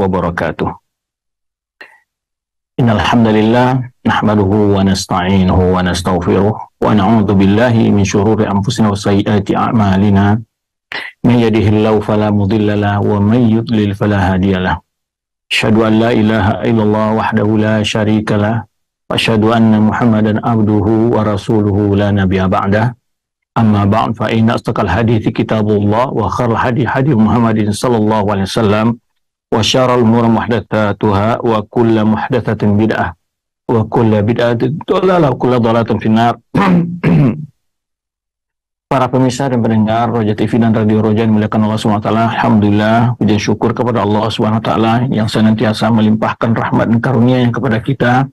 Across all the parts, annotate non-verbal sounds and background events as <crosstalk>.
وبركاته إن الحمد لله نحمده ونستعينه ونستغفره ونعوذ بالله من شرور أنفسنا وسيئات أعمالنا من يده الله فلا مضل له ومن يضلل فلا هادي له أشهد أن لا إله إلا الله وحده لا شريك له وأشهد أن محمدا عبده ورسوله لا نبي بعده أما بعد فإن أصدق الحديث كتاب الله وخر الحديث حديث محمد صلى الله عليه وسلم wa syaral umur muhdatsatuha wa kullu muhdatsatin bid'ah wa kullu bid'atin dhalalah wa kullu dhalalatin finnar <clears throat> Para pemirsa dan pendengar Roja TV dan Radio Roja yang dimuliakan Allah SWT Alhamdulillah puji syukur kepada Allah SWT yang senantiasa melimpahkan rahmat dan karunia yang kepada kita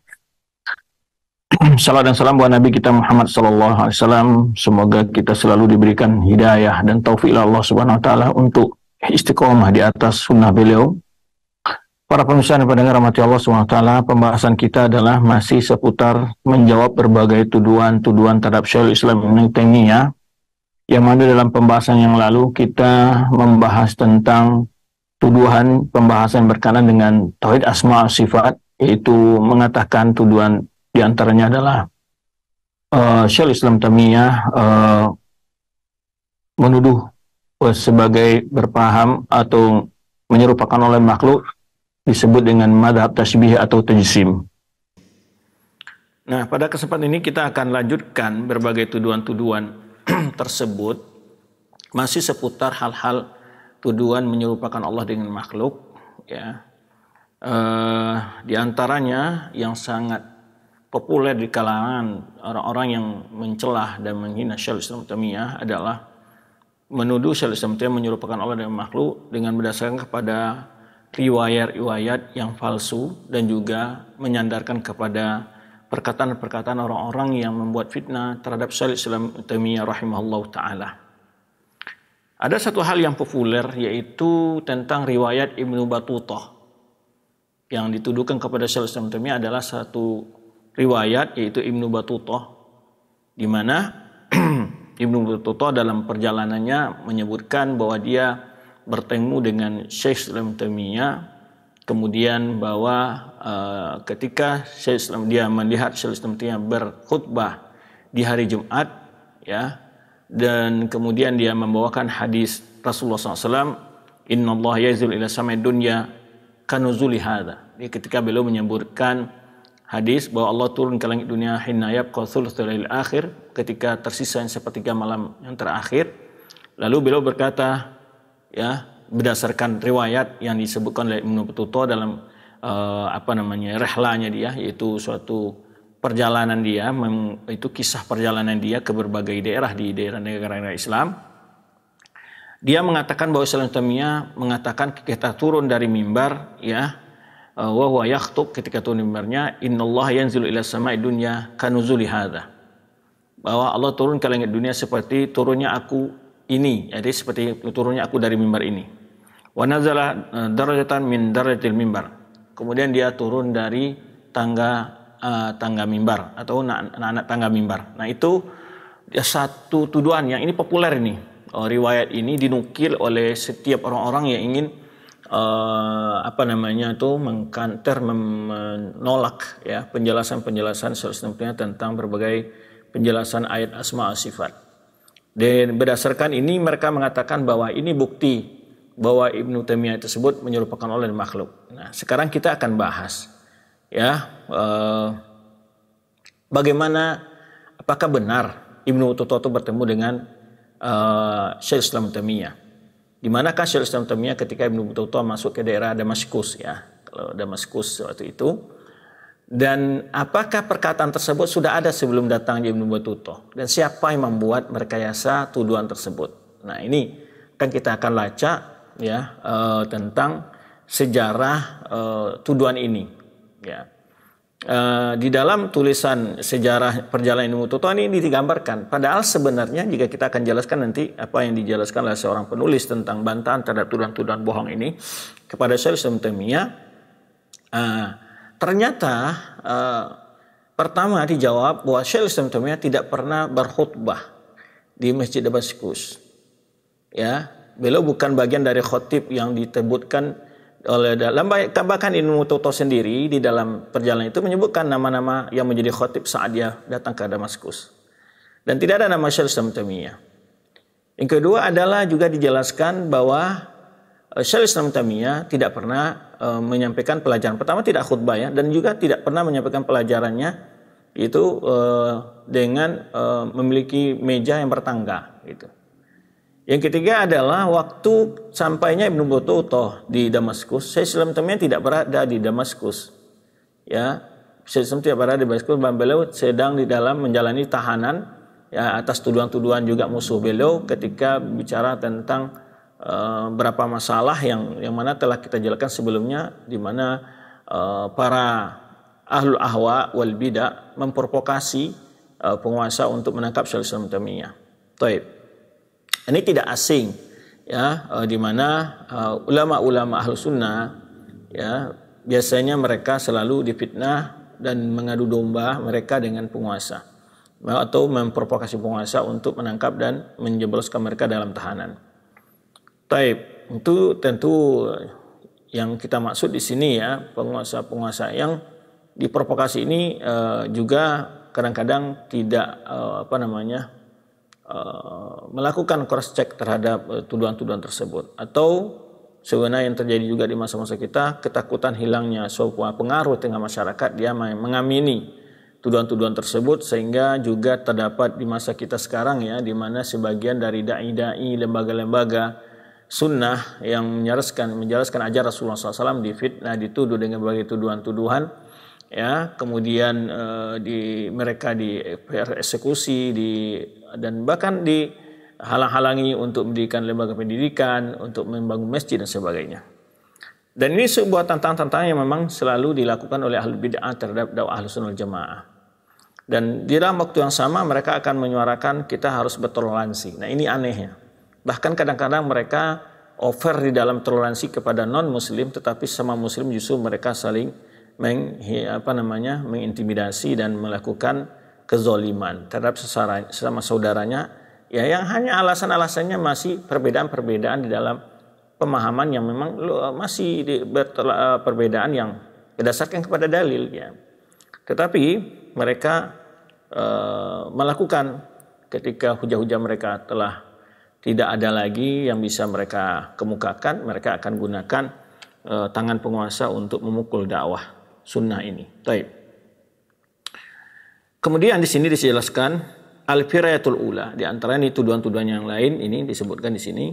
<clears throat> Salam dan salam buat Nabi kita Muhammad Sallallahu Alaihi Wasallam. Semoga kita selalu diberikan hidayah dan taufik Allah Subhanahu Taala untuk istiqomah di atas sunnah beliau. Para pemirsa dan pendengar rahmat Allah SWT, pembahasan kita adalah masih seputar menjawab berbagai tuduhan-tuduhan terhadap Syekhul Islam Ibn Taimiyah. Yang mana dalam pembahasan yang lalu kita membahas tentang tuduhan pembahasan berkenaan dengan tauhid asma sifat yaitu mengatakan tuduhan diantaranya adalah uh, Islam Tamiyah uh, eh, menuduh Eh, sebagai berpaham atau menyerupakan oleh makhluk disebut dengan madhab tasbih atau tajsim. Nah, pada kesempatan ini kita akan lanjutkan berbagai tuduhan-tuduhan <clears throat> tersebut masih seputar hal-hal tuduhan menyerupakan Allah dengan makhluk ya. Eh, di antaranya yang sangat populer di kalangan orang-orang yang mencelah dan menghina Syaikhul Islam Tamiyah adalah menuduh Syaikhul Islam Taimiyah menyerupakan Allah dengan makhluk dengan berdasarkan kepada riwayat-riwayat yang palsu dan juga menyandarkan kepada perkataan-perkataan orang-orang yang membuat fitnah terhadap Syaikhul Islam Taimiyah rahimahullahu taala. Ada satu hal yang populer yaitu tentang riwayat Ibnu Battuta yang dituduhkan kepada Syaikhul Islam Taimiyah adalah satu riwayat yaitu Ibnu Battuta di mana <clears throat> Ibnu Battuta dalam perjalanannya menyebutkan bahwa dia bertemu dengan Syekh Islam Temiyah kemudian bahwa uh, ketika Syekh Islam dia melihat Syekh Islam Temiyah berkhutbah di hari Jumat ya dan kemudian dia membawakan hadis Rasulullah SAW Inna Allah yazul ila samai dunya kanuzuli hadha. ketika beliau menyebutkan hadis bahwa Allah turun ke langit dunia hinayab qasul sulil akhir ketika tersisa yang sepertiga malam yang terakhir. Lalu beliau berkata ya berdasarkan riwayat yang disebutkan oleh Ibnu Battuta dalam uh, apa namanya rehlanya dia yaitu suatu perjalanan dia itu kisah perjalanan dia ke berbagai daerah di daerah negara-negara Islam dia mengatakan bahwa Islam Tamiya mengatakan kita turun dari mimbar ya Eh, wa huwa yakhthub ketika turun mimbarnya innallaha yanzilu ila sama'i dunya kanuzuli hadza bahwa Allah turun ke langit dunia seperti turunnya aku ini jadi seperti turunnya aku dari mimbar ini wa nazala eh, darajatan min darajatil mimbar kemudian dia turun dari tangga uh, tangga mimbar atau anak-anak tangga mimbar nah itu ya satu tuduhan yang ini populer ini oh, riwayat ini dinukil oleh setiap orang-orang yang ingin Eh, apa namanya itu mengkanter menolak ya penjelasan-penjelasan selanjutnya tentang berbagai penjelasan ayat asma sifat. Dan berdasarkan ini mereka mengatakan bahwa ini bukti bahwa Ibnu Taimiyah tersebut menyerupakan oleh makhluk. Nah, sekarang kita akan bahas ya uh, bagaimana apakah benar Ibnu Toto bertemu dengan uh, Syekh Islam Taimiyah. Di manakah Syekh Islam Taimiyah ketika Ibnu Battuta masuk ke daerah Damaskus ya, kalau Damaskus waktu itu. Dan apakah perkataan tersebut sudah ada sebelum datangnya Ibnu Battuta dan siapa yang membuat merekayasa tuduhan tersebut? Nah, ini kan kita akan lacak ya e, tentang sejarah e, tuduhan ini ya. Eh, di dalam tulisan sejarah perjalanan ilmu Toto ini digambarkan. Padahal sebenarnya jika kita akan jelaskan nanti apa yang dijelaskan oleh seorang penulis tentang bantahan terhadap tuduhan-tuduhan bohong ini kepada Syarif Semtemia, uh, eh, ternyata uh, pertama dijawab bahwa Syarif Semtemia tidak pernah berkhutbah di Masjid Damaskus. Ya, beliau bukan bagian dari khotib yang ditebutkan oleh dalam tambahkan ilmu Toto sendiri di dalam perjalanan itu menyebutkan nama-nama yang menjadi khotib saat dia datang ke Damaskus. Dan tidak ada nama Syekh Islam Tamiyah. Yang kedua adalah juga dijelaskan bahwa eh, Syekh Islam Tamiyah tidak pernah e, menyampaikan pelajaran. Pertama tidak khutbah ya dan juga tidak pernah menyampaikan pelajarannya itu e, eh, dengan e, memiliki meja yang bertangga gitu. Yang ketiga adalah waktu sampainya Ibnu Battuta di Damaskus, Syekh Islam temannya tidak berada di Damaskus. Ya, Syekh Islam tidak berada di Damaskus, beliau sedang di dalam menjalani tahanan ya, atas tuduhan-tuduhan juga musuh beliau ketika bicara tentang uh, berapa masalah yang yang mana telah kita jelaskan sebelumnya di mana uh, para ahlul ahwa wal bidah memprovokasi uh, penguasa untuk menangkap Syekh Islam Taimiyah. Taib. Ini tidak asing ya uh, di mana uh, ulama-ulama ahlu sunnah ya biasanya mereka selalu dipitnah dan mengadu domba mereka dengan penguasa ya, atau memprovokasi penguasa untuk menangkap dan menjebloskan mereka dalam tahanan. Taib itu tentu yang kita maksud di sini ya penguasa-penguasa yang diprovokasi ini uh, juga kadang-kadang tidak uh, apa namanya Eh, melakukan cross check terhadap eh, tuduhan-tuduhan tersebut atau sebenarnya yang terjadi juga di masa-masa kita ketakutan hilangnya sebuah pengaruh tengah masyarakat dia mengamini tuduhan-tuduhan tersebut sehingga juga terdapat di masa kita sekarang ya di mana sebagian dari dai-dai lembaga-lembaga sunnah yang menjelaskan menjelaskan ajaran Rasulullah SAW di fitnah dituduh dengan berbagai tuduhan-tuduhan ya kemudian eh, di mereka di dieksekusi di dan bahkan dihalang-halangi untuk mendirikan lembaga pendidikan, untuk membangun masjid dan sebagainya. Dan ini sebuah tantangan-tantangan yang memang selalu dilakukan oleh ahli bid'ah terhadap dakwah ahli sunnah jamaah. Dan di dalam waktu yang sama mereka akan menyuarakan kita harus bertoleransi. Nah ini anehnya. Bahkan kadang-kadang mereka over di dalam toleransi kepada non muslim tetapi sama muslim justru mereka saling meng, apa namanya mengintimidasi dan melakukan kezoliman terhadap sesara, sesama saudaranya ya yang hanya alasan-alasannya masih perbedaan-perbedaan di dalam pemahaman yang memang eh, masih di, eh, perbedaan yang didasarkan kepada dalil ya. Tetapi mereka e, melakukan ketika hujah-hujah mereka telah tidak ada lagi yang bisa mereka kemukakan, mereka akan gunakan e, tangan penguasa untuk memukul dakwah sunnah ini. Baik. Kemudian di sini dijelaskan al-firayatul ula. Di antara ini tuduhan-tuduhan yang lain ini disebutkan di sini.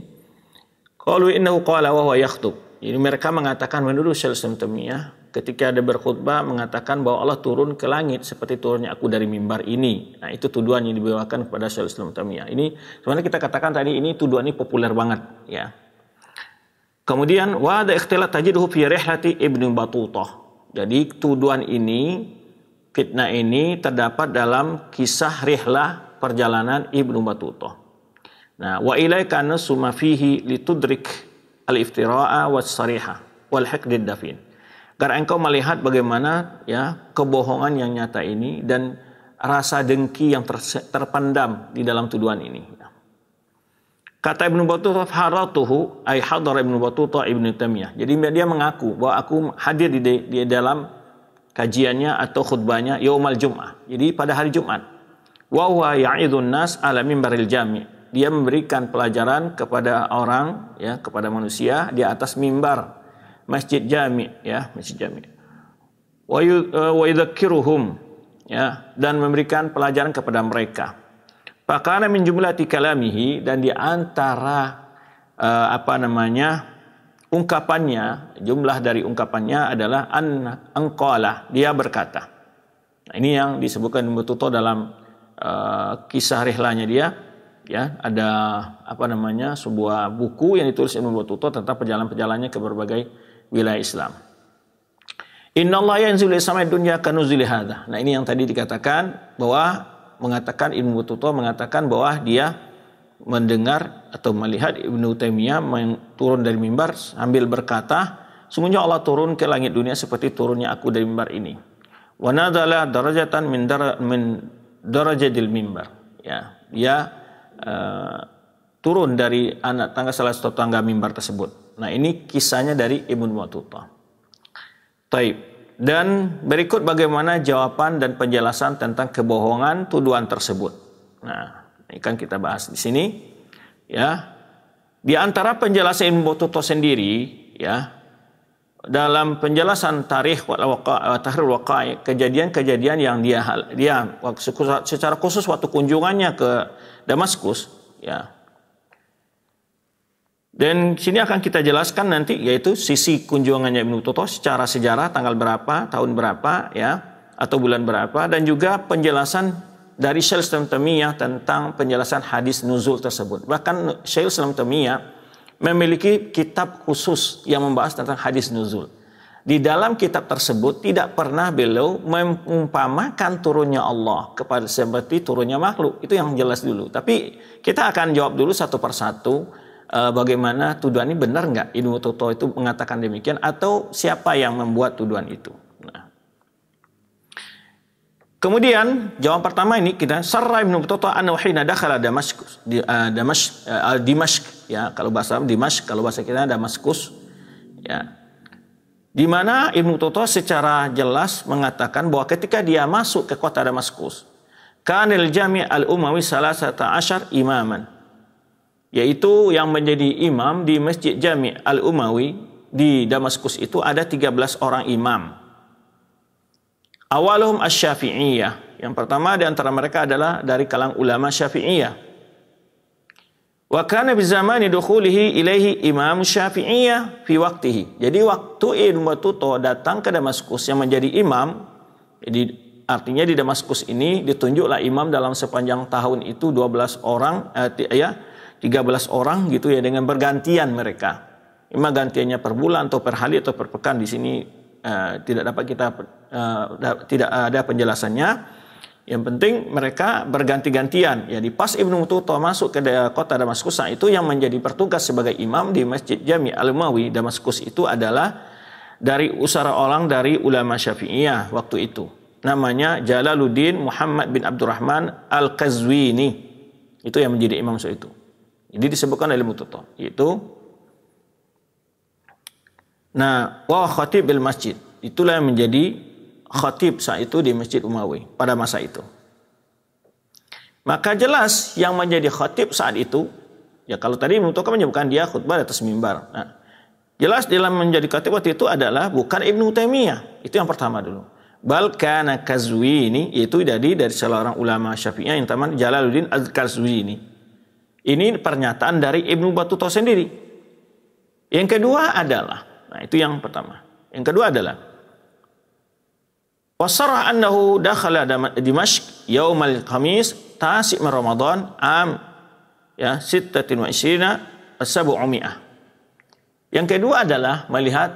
Qalu innahu qala wa huwa Ini mereka mengatakan menurut Syekh Tamiyah ketika ada berkhutbah mengatakan bahwa Allah turun ke langit seperti turunnya aku dari mimbar ini. Nah, itu tuduhan yang dibawakan kepada Syekh Islam Tamiyah. Ini sebenarnya kita katakan tadi ini tuduhan ini populer banget ya. Kemudian wa ada ikhtilat tajiduhu fi rihlati Ibnu Battuta. Jadi tuduhan ini Fitnah ini terdapat dalam kisah rihlah perjalanan Ibnu Battuta. Nah, wa ilaika nasuma fihi litudrik al-iftira'a was-sariha wal haqdid dafin. Agar engkau melihat bagaimana ya kebohongan yang nyata ini dan rasa dengki yang ter terpendam di dalam tuduhan ini. Kata Ibnu Battuta haratuhu ay hadar Ibnu Battuta Ibnu Tamiyah. Jadi dia mengaku bahwa aku hadir di, di dalam kajiannya atau khutbahnya yaumal jum'ah. Jadi pada hari Jumat. Wa huwa ya'idun nas ala mimbaril jami'. Dia memberikan pelajaran kepada orang ya, kepada manusia di atas mimbar Masjid Jami' ya, Masjid Jami'. Wa eh, yudzakiruhum ya, dan memberikan pelajaran kepada mereka. Pakana min jumlah tikalamihi dan di antara uh, apa namanya ungkapannya, jumlah dari ungkapannya adalah an angkola. Dia berkata. Nah, ini yang disebutkan Mututo dalam uh, kisah rihlanya dia. Ya, ada apa namanya sebuah buku yang ditulis Ibnu Battuta tentang perjalanan-perjalanannya ke berbagai wilayah Islam. Inna Allah yanzul sama dunya kanuzil hadha. Nah, ini yang tadi dikatakan bahwa mengatakan Ibnu Battuta mengatakan bahwa dia mendengar atau melihat Ibnu Taimiyah turun dari mimbar sambil berkata, sungguhnya Allah turun ke langit dunia seperti turunnya aku dari mimbar ini. Wa nadala darajatan min, mimbar. Ya, ya uh, turun dari anak tangga salah satu tangga mimbar tersebut. Nah, ini kisahnya dari Ibnu Battuta. Taib. Dan berikut bagaimana jawaban dan penjelasan tentang kebohongan tuduhan tersebut. Nah, Nah, ini kan kita bahas di sini. Ya. Di antara penjelasan Ibn Battuta sendiri, ya, dalam penjelasan tarikh tahril waqai kejadian-kejadian yang dia dia secara khusus waktu kunjungannya ke Damaskus ya dan sini akan kita jelaskan nanti yaitu sisi kunjungannya Ibnu Toto secara sejarah tanggal berapa tahun berapa ya atau bulan berapa dan juga penjelasan dari Syekh Islam Tamiyah tentang penjelasan hadis nuzul tersebut. Bahkan Syekh Islam Tamiyah memiliki kitab khusus yang membahas tentang hadis nuzul. Di dalam kitab tersebut tidak pernah beliau mengumpamakan turunnya Allah kepada seperti turunnya makhluk. Itu yang jelas dulu. Tapi kita akan jawab dulu satu persatu eh, bagaimana tuduhan ini benar nggak Ibnu Toto itu mengatakan demikian atau siapa yang membuat tuduhan itu. Kemudian jawaban pertama ini kita Sarra bin Muqtada anna hina dakhala Damaskus di uh, di uh, ya kalau bahasa Dimash kalau bahasa kita Damaskus ya. Di mana Ibnu Toto secara jelas mengatakan bahwa ketika dia masuk ke kota Damaskus, kanil jami' al-umawi satu asyar imaman. Yaitu yang menjadi imam di Masjid Jami' al-Umawi di Damaskus itu ada 13 orang imam. Awalum asy-Syafi'iyah. Yang pertama di antara mereka adalah dari kalang ulama Syafi'iyah. Wa kana bi zamani dukhulihi ilaihi Imam Syafi'iyah fi waqtihi. Jadi waktu Ibnu Battuta datang ke Damaskus yang menjadi imam jadi artinya di Damaskus ini ditunjuklah imam dalam sepanjang tahun itu 12 orang eh, ya 13 orang gitu ya dengan bergantian mereka. Imam gantiannya per bulan atau per hari atau per pekan di sini Eh, tidak dapat kita uh, da tidak ada penjelasannya. Yang penting mereka berganti-gantian. Ya pas Ibnu Tuta masuk ke kota Damaskus nah, itu yang menjadi pertugas sebagai imam di Masjid Jami Al-Mawi Damaskus itu adalah dari usara orang dari ulama Syafi'iyah waktu itu. Namanya Jalaluddin Muhammad bin Abdurrahman Al-Qazwini. Itu yang menjadi imam saat itu. Jadi disebutkan oleh Ibnu Itu yaitu Nah, wah khatib bil masjid. Itulah yang menjadi khatib saat itu di Masjid Umawi pada masa itu. Maka jelas yang menjadi khatib saat itu, ya kalau tadi Ibnu menyebutkan dia khutbah di atas mimbar. Nah, jelas dalam menjadi khatib waktu itu adalah bukan Ibnu Taimiyah. Itu yang pertama dulu. Balkana ini yaitu dari dari salah ulama Syafi'iyah yang teman Jalaluddin al ini. Ini pernyataan dari Ibnu Battuta sendiri. Yang kedua adalah Nah, itu yang pertama. Yang kedua adalah Wasarah annahu dakhala Dimashq yaumal Khamis tasik Ramadan am ya 26 700. Yang kedua adalah melihat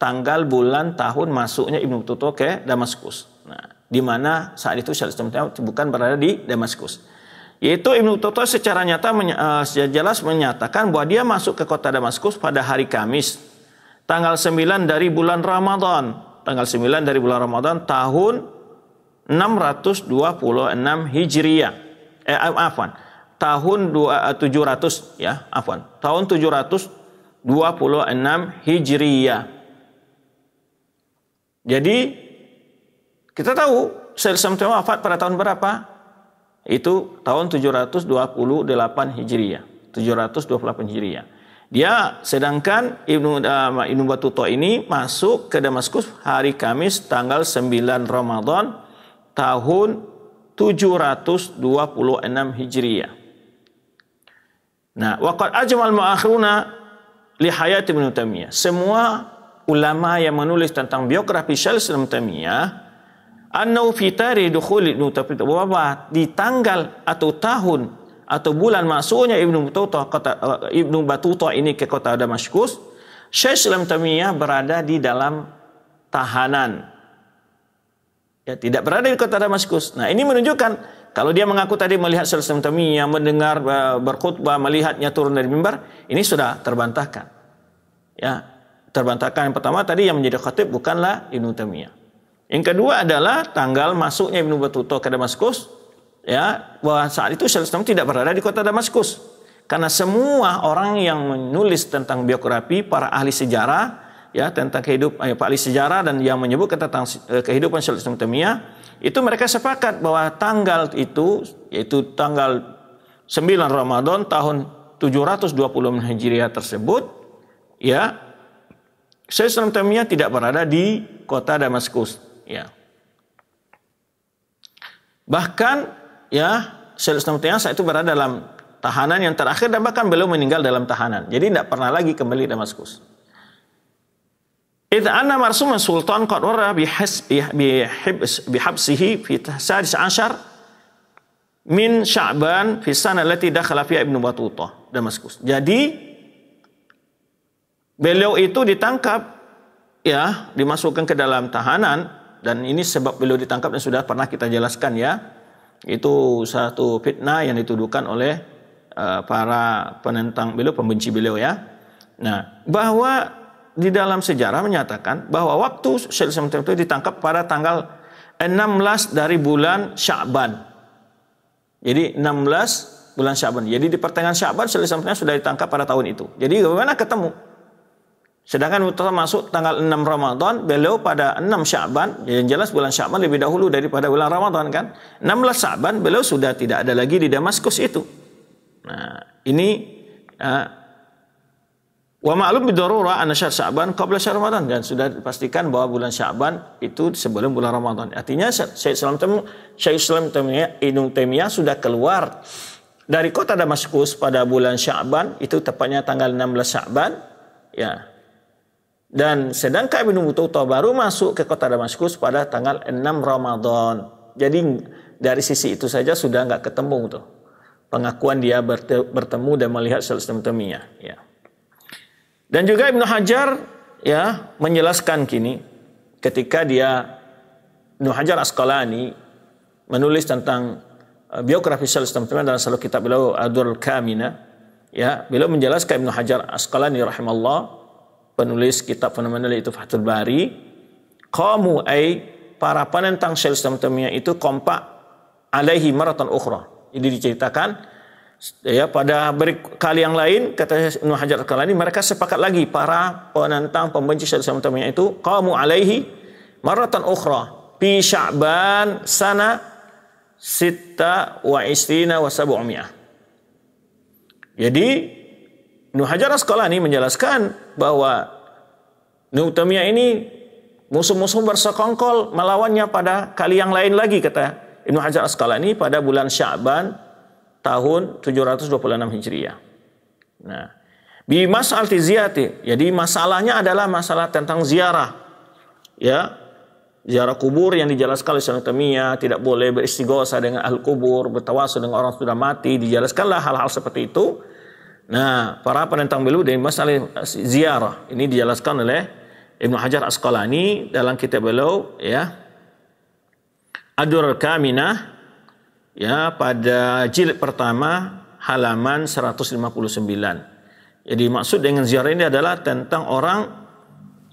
tanggal bulan tahun masuknya Ibnu Tuto ke Damaskus. Nah, di mana saat itu Syekh Islam bukan berada di Damaskus. Yaitu Ibnu Tuto secara nyata uh, jelas menyatakan bahwa dia masuk ke kota Damaskus pada hari Kamis tanggal 9 dari bulan Ramadan. Tanggal 9 dari bulan Ramadan tahun 626 Hijriah. Eh afwan. Tahun 700 eh, ya, afwan. Tahun 726 Hijriah. Jadi kita tahu Sayyid Samsul wafat pada tahun berapa? Itu tahun 728 Hijriah. 728 Hijriah. Dia sedangkan Ibnu uh, Ibnu Batuta ini masuk ke Damaskus hari Kamis tanggal 9 Ramadan tahun 726 Hijriah. Nah, waqad ajmal muakhiruna li hayat Ibnu Taimiyah. Semua ulama yang menulis tentang biografi Syekh Ibnu Taimiyah annau fi tarikh dukhul Ibnu Taimiyah di tanggal atau tahun atau bulan masuknya Ibnu Battuta kota eh, Ibnu Battuta ini ke kota Damaskus, Syekh Islam Tamiyah berada di dalam tahanan. Ya, tidak berada di kota Damaskus. Nah, ini menunjukkan kalau dia mengaku tadi melihat Syekh Islam Tamiyah, mendengar eh, berkhutbah, melihatnya turun dari mimbar, ini sudah terbantahkan. Ya, terbantahkan yang pertama tadi yang menjadi khatib bukanlah Ibnu Tamiyah. Yang kedua adalah tanggal masuknya Ibnu Battuta ke Damaskus ya bahwa saat itu Rasulullah tidak berada di kota Damaskus karena semua orang yang menulis tentang biografi para ahli sejarah ya tentang kehidupan eh, ahli sejarah dan yang menyebut tentang eh, kehidupan Rasulullah Temia itu mereka sepakat bahwa tanggal itu yaitu tanggal 9 Ramadan tahun 720 Hijriah tersebut ya Rasulullah Temia tidak berada di kota Damaskus ya Bahkan ya Syekh Mutiara saat itu berada dalam tahanan yang terakhir dan bahkan beliau meninggal dalam tahanan. Jadi tidak pernah lagi kembali Damaskus. إذ أن مرسوم sultan قد ورى bi بحبس بحبسه في السادس عشر min Sya'ban fi sana allati dakhala fiha Ibnu Battuta Damaskus. Jadi beliau itu ditangkap ya, dimasukkan ke dalam tahanan dan ini sebab beliau ditangkap dan sudah pernah kita jelaskan ya itu satu fitnah yang dituduhkan oleh uh, para penentang beliau, pembenci beliau ya. Nah, bahwa di dalam sejarah menyatakan bahwa waktu Syekh Islam itu ditangkap pada tanggal 16 dari bulan Sya'ban. Jadi 16 bulan Sya'ban. Jadi di pertengahan Sya'ban Syekh Islam sudah ditangkap pada tahun itu. Jadi bagaimana ketemu? Sedangkan Mu'taha masuk tanggal 6 Ramadan, beliau pada 6 Syaban, yang jelas bulan Syaban lebih dahulu daripada bulan Ramadan kan. 16 Syaban beliau sudah tidak ada lagi di Damaskus itu. Nah, ini ah, wa ma'lum bidarura anna syahr Syaban qabla syahr Ramadan dan sudah dipastikan bahwa bulan Syaban itu sebelum bulan Ramadan. Artinya Syekh Islam Temu Syekh Islam Temu Temiyah sudah keluar dari kota Damaskus pada bulan Syaban itu tepatnya tanggal 16 Syaban ya dan sedangkan Ibnu Batuta baru masuk ke kota Damaskus pada tanggal 6 Ramadan. Jadi dari sisi itu saja sudah nggak ketemu tuh pengakuan dia bertemu dan melihat Salim Temiyah. Ya. Dan juga Ibnu Hajar ya menjelaskan kini ketika dia Ibnu Hajar Asqalani menulis tentang eh, biografi Salim Temiyah dalam satu kitab beliau Adul Kamina ya beliau menjelaskan Ibnu Hajar Asqalani rahimahullah penulis kitab fenomenal itu Fathul Bari, Kamu ay para penentang Syekh Islam Taimiyah itu kompak alaihi maraton ukhra. Ini diceritakan ya pada kali yang lain kata Ibnu Hajar al ini mereka sepakat lagi para penentang pembenci Syekh Islam Taimiyah itu kamu alaihi maraton ukhra fi Sya'ban sana sita wa istina wa sab'umiyah. Jadi Ibnu Hajar Asqalani menjelaskan bahwa Ibnu ini musuh-musuh bersekongkol melawannya pada kali yang lain lagi kata Ibnu Hajar Asqalani pada bulan Sya'ban tahun 726 Hijriah. Nah, masal ziyati, Jadi masalahnya adalah masalah tentang ziarah. Ya, ziarah kubur yang dijelaskan oleh Syekh Tamiyah tidak boleh beristighosa dengan al kubur, bertawasul dengan orang sudah mati, dijelaskanlah hal-hal seperti itu Nah, para penentang beliau dari masalah ziarah ini dijelaskan oleh Ibnu Hajar Asqalani dalam kitab beliau ya Adur Kaminah ya pada jilid pertama halaman 159. Jadi maksud dengan ziarah ini adalah tentang orang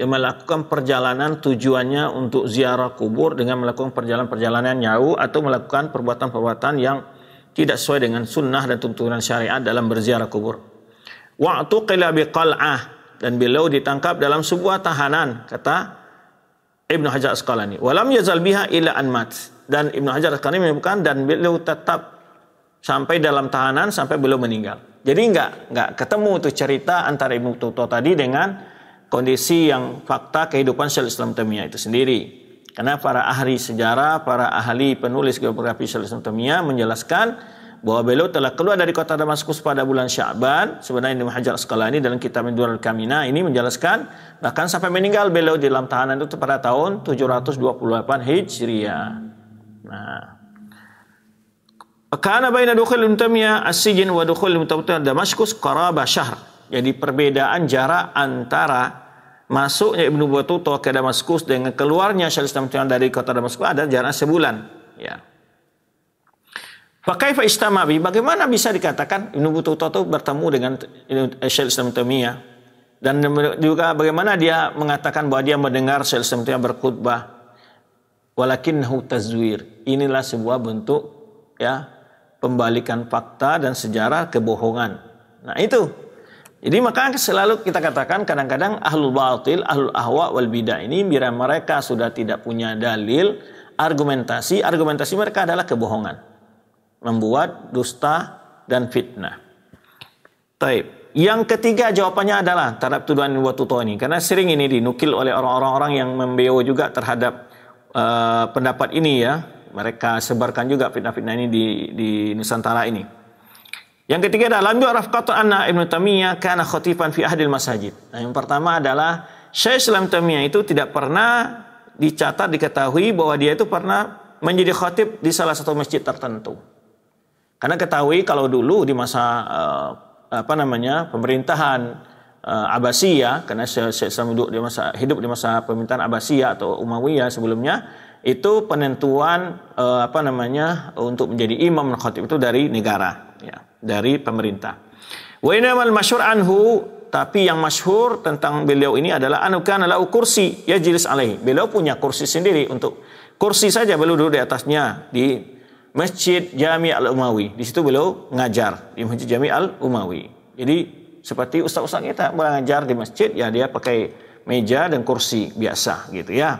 yang melakukan perjalanan tujuannya untuk ziarah kubur dengan melakukan perjalanan-perjalanan nyau atau melakukan perbuatan-perbuatan yang tidak sesuai dengan sunnah dan tuntunan syariat dalam berziarah kubur. Waktu biqal'ah dan beliau ditangkap dalam sebuah tahanan kata Ibnu Hajar Asqalani. Walam yazal biha ila an mat. Dan Ibnu Hajar Asqalani menyebutkan dan beliau tetap sampai dalam tahanan sampai beliau meninggal. Jadi nggak nggak ketemu tuh cerita antara Ibnu Tuto tadi dengan kondisi yang fakta kehidupan Syaikhul Islam Taimiyah itu sendiri. Karena para ahli sejarah, para ahli penulis geografi Islam menjelaskan bahwa beliau telah keluar dari kota Damaskus pada bulan Sya'ban. Sebenarnya Ibnu Hajar ini dalam kitab Durrul Kamina ini menjelaskan bahkan sampai meninggal beliau di dalam tahanan itu pada tahun 728 Hijriah. Nah, karena baina dukhul Ibnu Taimiyah as-sijn wa dukhul Ibnu Damaskus qaraba syahr. Jadi perbedaan jarak antara masuknya Ibnu Battuta ke Damaskus dengan keluarnya Syaikhul Islam Tuan dari kota Damaskus ada jarak sebulan. Ya. Pakai istamabi, bagaimana bisa dikatakan Ibnu Battuta itu bertemu dengan Syaikhul Islam dan juga bagaimana dia mengatakan bahwa dia mendengar Syaikhul Islam Tuan berkhutbah walakin tazwir. Inilah sebuah bentuk ya pembalikan fakta dan sejarah kebohongan. Nah, itu jadi maka selalu kita katakan kadang-kadang ahlul batil, ahlul ahwa wal bidah ini bila mereka sudah tidak punya dalil, argumentasi, argumentasi mereka adalah kebohongan. Membuat dusta dan fitnah. Taib. Yang ketiga jawabannya adalah terhadap tuduhan wa ini karena sering ini dinukil oleh orang-orang yang membeo juga terhadap uh, pendapat ini ya. Mereka sebarkan juga fitnah-fitnah ini di, di Nusantara ini. Yang ketiga adalah lanjut rafqatul anna Ibnu Tamiyah karena khatiban fi ahdil masajid. Nah, yang pertama adalah Syekh Islam Tamiyah itu tidak pernah dicatat diketahui bahwa dia itu pernah menjadi khatib di salah satu masjid tertentu. Karena ketahui kalau dulu di masa eh, apa namanya pemerintahan uh, Abbasiyah karena Syekh Islam hidup di masa hidup di masa pemerintahan Abbasiyah atau Umayyah sebelumnya itu penentuan eh, apa namanya untuk menjadi imam dan khatib itu dari negara ya, dari pemerintah. Wa inamal masyhur anhu tapi yang masyhur tentang beliau ini adalah anukan lau kursi ya jilis alaihi. Beliau punya kursi sendiri untuk kursi saja beliau duduk di atasnya di Masjid Jami Al Umawi. Di situ beliau ngajar di Masjid Jami Al Umawi. Jadi seperti ustaz-ustaz kita mengajar di masjid ya dia pakai meja dan kursi biasa gitu ya.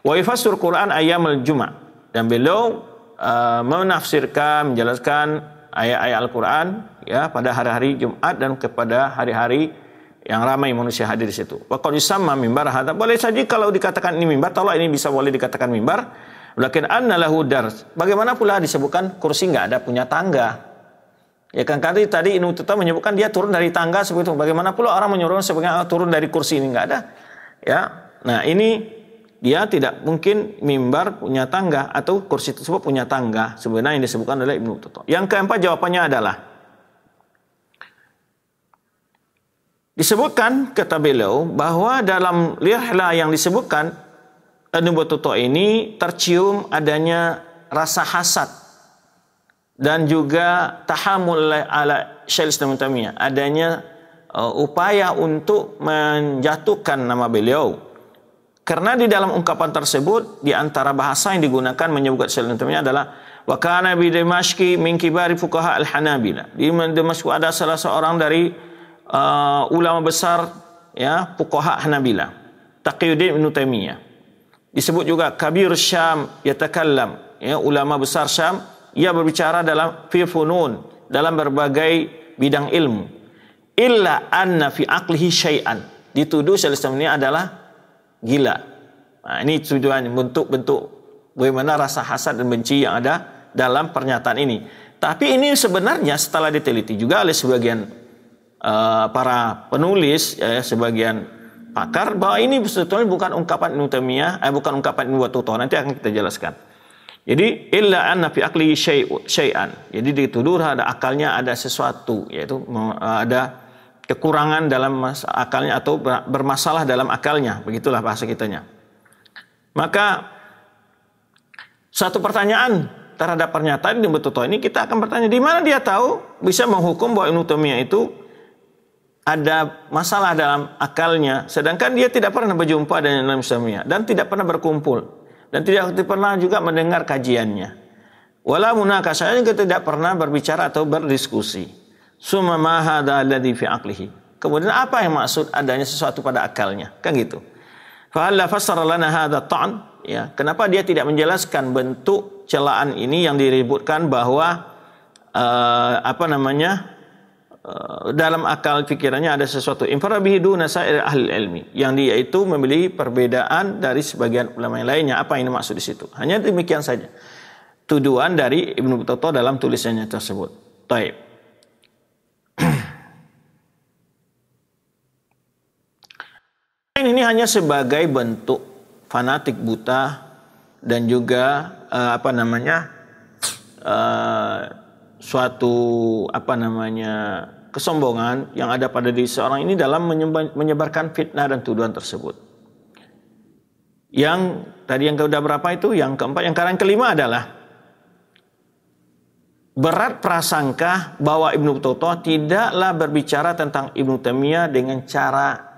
Wa yafsir Quran ayamul Jumat dan beliau uh, menafsirkan menjelaskan ayat-ayat Al-Quran ya pada hari-hari Jumat dan kepada hari-hari yang ramai manusia hadir di situ. Wa sama mimbar hada. Boleh saja kalau dikatakan ini mimbar, tolak ini bisa boleh dikatakan mimbar. Lakin adalah Hudar. Bagaimana pula disebutkan kursi nggak ada punya tangga? Ya kan tadi tadi Ibnu Tuta menyebutkan dia turun dari tangga seperti itu. Bagaimana pula orang menyuruh sebagai turun dari kursi ini nggak ada? Ya. Nah, ini dia tidak mungkin mimbar punya tangga atau kursi tersebut punya tangga sebenarnya yang disebutkan oleh Ibnu Toto. Yang keempat jawabannya adalah disebutkan kata beliau bahwa dalam lihla yang disebutkan Ibnu Toto ini tercium adanya rasa hasad dan juga tahamul ala Syekh Islam Tamiyah adanya uh, upaya untuk menjatuhkan nama beliau karena di dalam ungkapan tersebut di antara bahasa yang digunakan menyebutkan selain temannya adalah wa kana bi Dimashqi min kibari fuqaha al-Hanabila. Di Damaskus ada salah seorang dari uh, ulama besar ya fuqaha Hanabila. Taqiyuddin bin Taimiyah. Disebut juga kabir Syam yatakallam, ya ulama besar Syam, ia berbicara dalam fi funun, dalam berbagai bidang ilmu. Illa anna fi aqlihi syai'an. Dituduh Syaikhul ini adalah gila. Nah, ini tujuan bentuk-bentuk bagaimana rasa hasad dan benci yang ada dalam pernyataan ini. Tapi ini sebenarnya setelah diteliti juga oleh sebagian uh, para penulis, ya, sebagian pakar bahwa ini sebetulnya bukan ungkapan nutemia, eh, bukan ungkapan buat Battutah. Nanti akan kita jelaskan. Jadi illa anna fi akli syai'an. Jadi dituduh ada akalnya ada sesuatu yaitu ada kekurangan dalam akalnya atau bermasalah dalam akalnya, begitulah bahasa kitanya. Maka satu pertanyaan terhadap pernyataan Ibnu Battuta ini kita akan bertanya di mana dia tahu bisa menghukum bahwa Ibnu itu ada masalah dalam akalnya sedangkan dia tidak pernah berjumpa dengan Ibnu dan tidak pernah berkumpul dan tidak pernah juga mendengar kajiannya. Wala munakasanya kita tidak pernah berbicara atau berdiskusi. Suma ada alladhi fi aqlihi. Kemudian apa yang maksud adanya sesuatu pada akalnya? Kan gitu. Fahalla fassara lana hadha ta'n. Ya, kenapa dia tidak menjelaskan bentuk celaan ini yang diributkan bahwa uh, apa namanya? Uh, dalam akal pikirannya ada sesuatu infarabihi duna sa'ir ahli ilmi yang dia itu memilih perbedaan dari sebagian ulama yang lainnya apa ini maksud di situ hanya demikian saja tuduhan dari Ibnu Battuta dalam tulisannya tersebut taib hanya sebagai bentuk fanatik buta dan juga uh, apa namanya uh, suatu apa namanya kesombongan yang ada pada diri seorang ini dalam menyebarkan fitnah dan tuduhan tersebut. Yang tadi yang kedua berapa itu? Yang keempat, yang sekarang kelima adalah berat prasangka bahwa Ibnu Toto tidaklah berbicara tentang Ibnu Temia dengan cara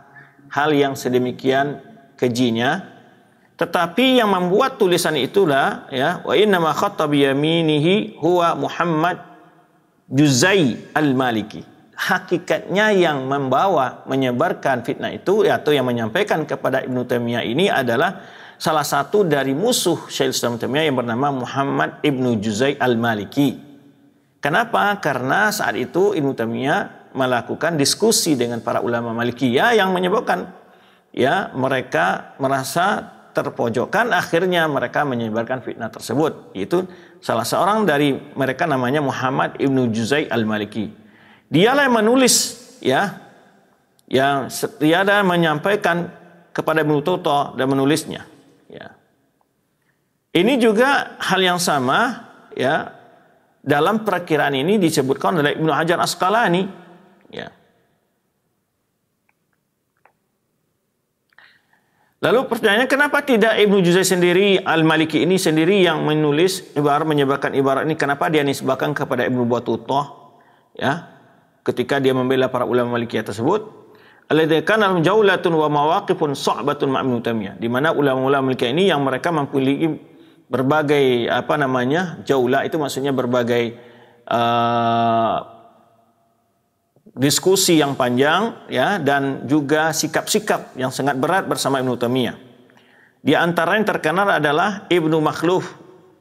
hal yang sedemikian kejinya tetapi yang membuat tulisan itulah ya wa inna ma khatab yaminihi huwa Muhammad Juzai al-Maliki hakikatnya yang membawa menyebarkan fitnah itu atau yang menyampaikan kepada Ibnu Taimiyah ini adalah salah satu dari musuh Syekh Islam Taimiyah yang bernama Muhammad Ibnu Juzai al-Maliki. Kenapa? Karena saat itu Ibnu Taimiyah melakukan diskusi dengan para ulama Malikiyah yang menyebabkan ya mereka merasa terpojokkan akhirnya mereka menyebarkan fitnah tersebut itu salah seorang dari mereka namanya Muhammad ibnu Juzai al Maliki dialah yang menulis ya yang setiada menyampaikan kepada Ibnu Toto dan menulisnya ya ini juga hal yang sama ya dalam perkiraan ini disebutkan oleh Ibnu Hajar Asqalani ya. Lalu pertanyaannya kenapa tidak Ibnu Juzai sendiri Al-Maliki ini sendiri yang menulis ibarat menyebabkan ibarat ini kenapa dia nisbahkan kepada Ibnu Batutuh ya ketika dia membela para ulama Malikiyah tersebut alladzi al jaulatun wa mawaqifun su'batun ma'mun tamiyah di mana ulama-ulama Malikiyah ini yang mereka memiliki berbagai apa namanya jaulah itu maksudnya berbagai uh, diskusi yang panjang ya dan juga sikap-sikap yang sangat berat bersama Ibnu Taimiyah. Di antara yang terkenal adalah Ibnu Makhluf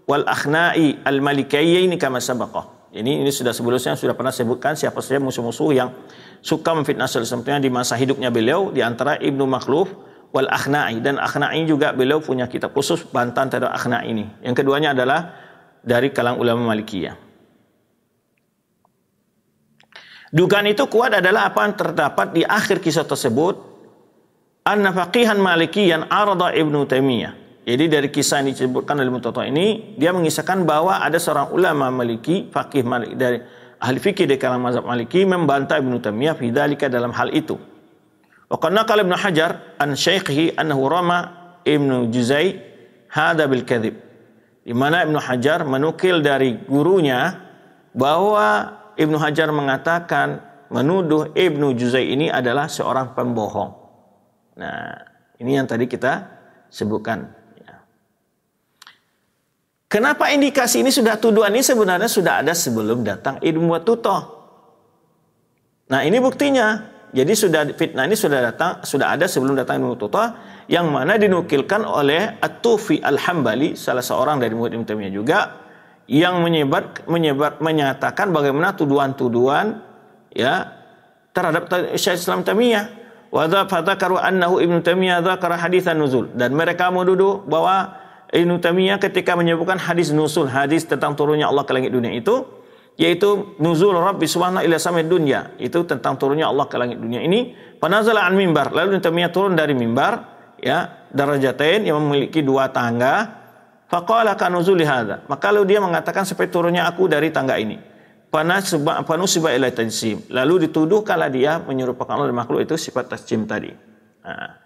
wal Akhnai al Malikiyyin kama sabaqa. Ini ini sudah sebelumnya sudah pernah sebutkan siapa saja musuh-musuh yang suka memfitnah Rasulullah di masa hidupnya beliau di antara Ibnu Makhluf wal Akhnai dan Akhnai juga beliau punya kitab khusus bantahan terhadap Akhnai ini. Yang keduanya adalah dari kalang ulama Malikiyah. Dugaan itu kuat adalah apa yang terdapat di akhir kisah tersebut. Anna maliki malikiyan arada ibnu Taimiyah. Jadi dari kisah yang disebutkan oleh Mutata ini, dia mengisahkan bahwa ada seorang ulama Maliki, faqih Maliki dari ahli fikih dari kalangan mazhab Maliki membantah Ibnu Taimiyah fidzalika dalam hal itu. Wa qanna qala Ibnu Hajar an syaikhihi annahu rama Ibnu Juzai hada bil kadhib. Di mana Ibnu Hajar menukil dari gurunya bahwa Ibnu Hajar mengatakan menuduh Ibnu Juzai ini adalah seorang pembohong. Nah, ini yang tadi kita sebutkan. Ya. Kenapa indikasi ini sudah tuduhan ini sebenarnya sudah ada sebelum datang Ibnu Watuto? Nah, ini buktinya. Jadi sudah fitnah ini sudah datang sudah ada sebelum datang Ibnu Watuto yang mana dinukilkan oleh At-Tufi Al-Hambali salah seorang dari murid Ibnu juga yang menyebar, menyebar menyatakan bagaimana tuduhan-tuduhan ya terhadap Syekh Islam Tamiyah. Wa karuan annahu Ibnu Tamiyah dzakara hadisan nuzul dan mereka menuduh bahwa Ibnu Tamiyah ketika menyebutkan hadis nuzul hadis tentang turunnya Allah ke langit dunia itu yaitu nuzul Rabbi subhana ila samai dunya itu tentang turunnya Allah ke langit dunia ini panazala an mimbar lalu Ibnu Tamiyah turun dari mimbar ya darajatain yang memiliki dua tangga Faqala kanuzuli hadza. Maka lalu dia mengatakan seperti turunnya aku dari tangga ini. Panasba panusiba ila tajsim. Lalu dituduhkanlah dia menyerupakan oleh makhluk itu sifat tajsim tadi. Nah.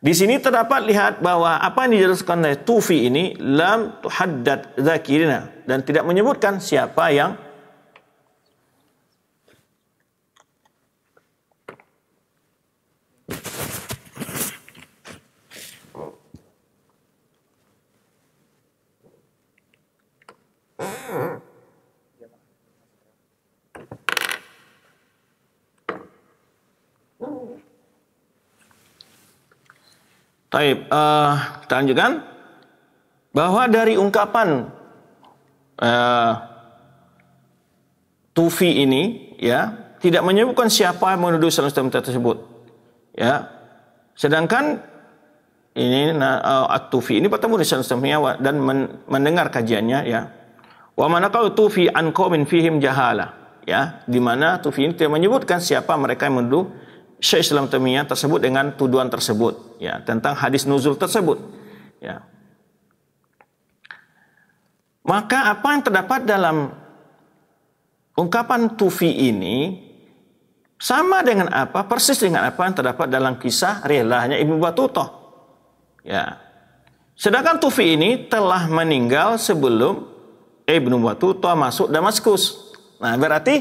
Di sini terdapat lihat bahwa apa yang dijelaskan oleh Tufi ini lam tuhaddad zakirina dan tidak menyebutkan siapa yang Taib, uh, eh, kita lanjutkan bahwa dari ungkapan uh, Tufi ini ya tidak menyebutkan siapa yang menuduh satu tersebut. Ya. Sedangkan ini uh, At-Tufi ini bertemu di Rasulullah dan men mendengar kajiannya ya. Wa manakal Tufi an fihim jahala ya di mana Tufi ini tidak menyebutkan siapa mereka yang menuduh Syekh Islam Taimiyah tersebut dengan tuduhan tersebut ya tentang hadis nuzul tersebut ya maka apa yang terdapat dalam ungkapan tufi ini sama dengan apa persis dengan apa yang terdapat dalam kisah relahnya Ibnu Battuta ya sedangkan tufi ini telah meninggal sebelum Ibnu Battuta masuk Damaskus nah berarti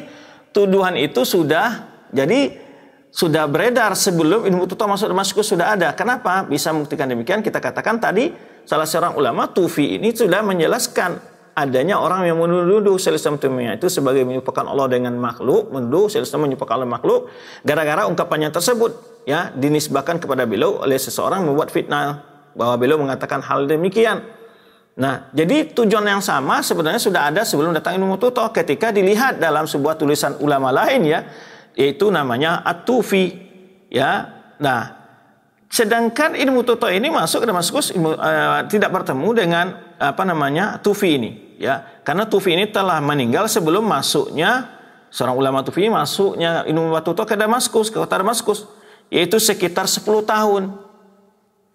tuduhan itu sudah jadi sudah beredar sebelum Ibnu Battuta masuk Damaskus sudah ada. Kenapa? Bisa membuktikan demikian kita katakan tadi salah seorang ulama Tufi ini sudah menjelaskan adanya orang yang menuduh Islam itu sebagai menyupakan Allah dengan makhluk, menuduh Islam menyupakan Allah makhluk gara-gara ungkapannya tersebut ya dinisbahkan kepada beliau oleh seseorang membuat fitnah bahwa beliau mengatakan hal demikian. Nah, jadi tujuan yang sama sebenarnya sudah ada sebelum datang Ibnu Battuta ketika dilihat dalam sebuah tulisan ulama lain ya yaitu namanya atufi ya nah sedangkan ilmu toto ini masuk ke Damaskus uh, eh, tidak bertemu dengan apa namanya tufi ini ya karena tufi ini telah meninggal sebelum masuknya seorang ulama tufi ini masuknya ilmu toto ke Damaskus ke kota Damaskus yaitu sekitar 10 tahun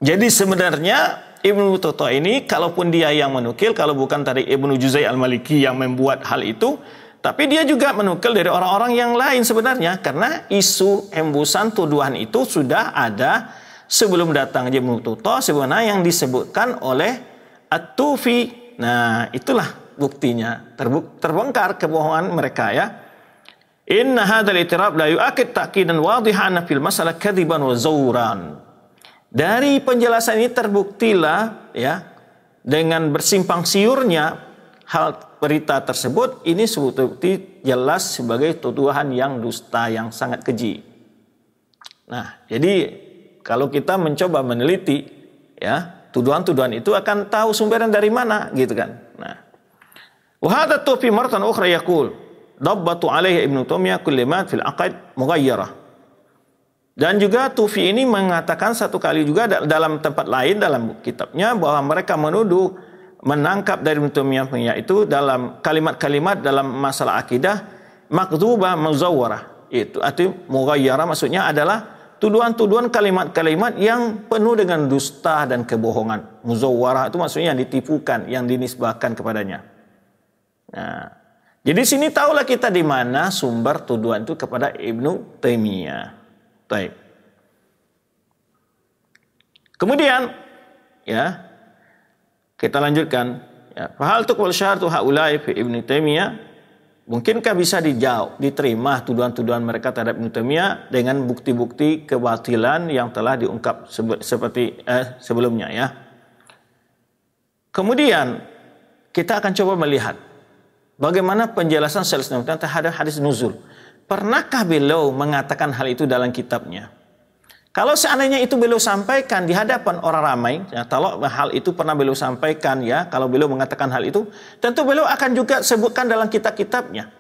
jadi sebenarnya Ibnu Toto ini kalaupun dia yang menukil kalau bukan dari Ibnu Juzai Al-Maliki yang membuat hal itu tapi dia juga menukil dari orang-orang yang lain sebenarnya karena isu embusan tuduhan itu sudah ada sebelum datang Ibnu Tuto sebenarnya yang disebutkan oleh At-Tufi. Nah, itulah buktinya terbuk terbongkar kebohongan mereka ya. Inna hadzal itirab la yu'akid ta'kidan wadihan fil masalah kadiban wa zauran. Dari penjelasan ini terbuktilah ya dengan bersimpang siurnya hal berita tersebut ini sebetulnya jelas sebagai tuduhan yang dusta yang sangat keji. Nah, jadi kalau kita mencoba meneliti ya, tuduhan-tuduhan itu akan tahu sumbernya dari mana gitu kan. Nah, wa hadha tufi martan ukhra yaqul dabbatu alaihi ibnu Taimiyah kullimat fil aqd mughayyarah. Dan juga Tufi ini mengatakan satu kali juga dalam tempat lain dalam kitabnya bahwa mereka menuduh menangkap dari Ibnu Taimiyah itu dalam kalimat-kalimat dalam masalah akidah makdubah muzawwarah itu arti mughayyarah maksudnya adalah tuduhan-tuduhan kalimat-kalimat yang penuh dengan dusta dan kebohongan muzawwarah itu maksudnya yang ditipukan yang dinisbahkan kepadanya nah jadi sini tahulah kita di mana sumber tuduhan itu kepada Ibnu Taimiyah baik kemudian ya kita lanjutkan. Ya, Fahal tuqbal syahadatu haulai fi Ibnu Taimiyah Mungkinkah bisa dijawab, diterima tuduhan-tuduhan mereka terhadap Ibnu Taimiyah dengan bukti-bukti kebatilan yang telah diungkap seperti eh, sebelumnya ya. Kemudian kita akan coba melihat bagaimana penjelasan Syaikh Islam terhadap hadis nuzul. Pernahkah beliau mengatakan hal itu dalam kitabnya? Kalau seandainya itu beliau sampaikan di hadapan orang ramai, ya, kalau hal itu pernah beliau sampaikan ya, kalau beliau mengatakan hal itu, tentu beliau akan juga sebutkan dalam kitab-kitabnya.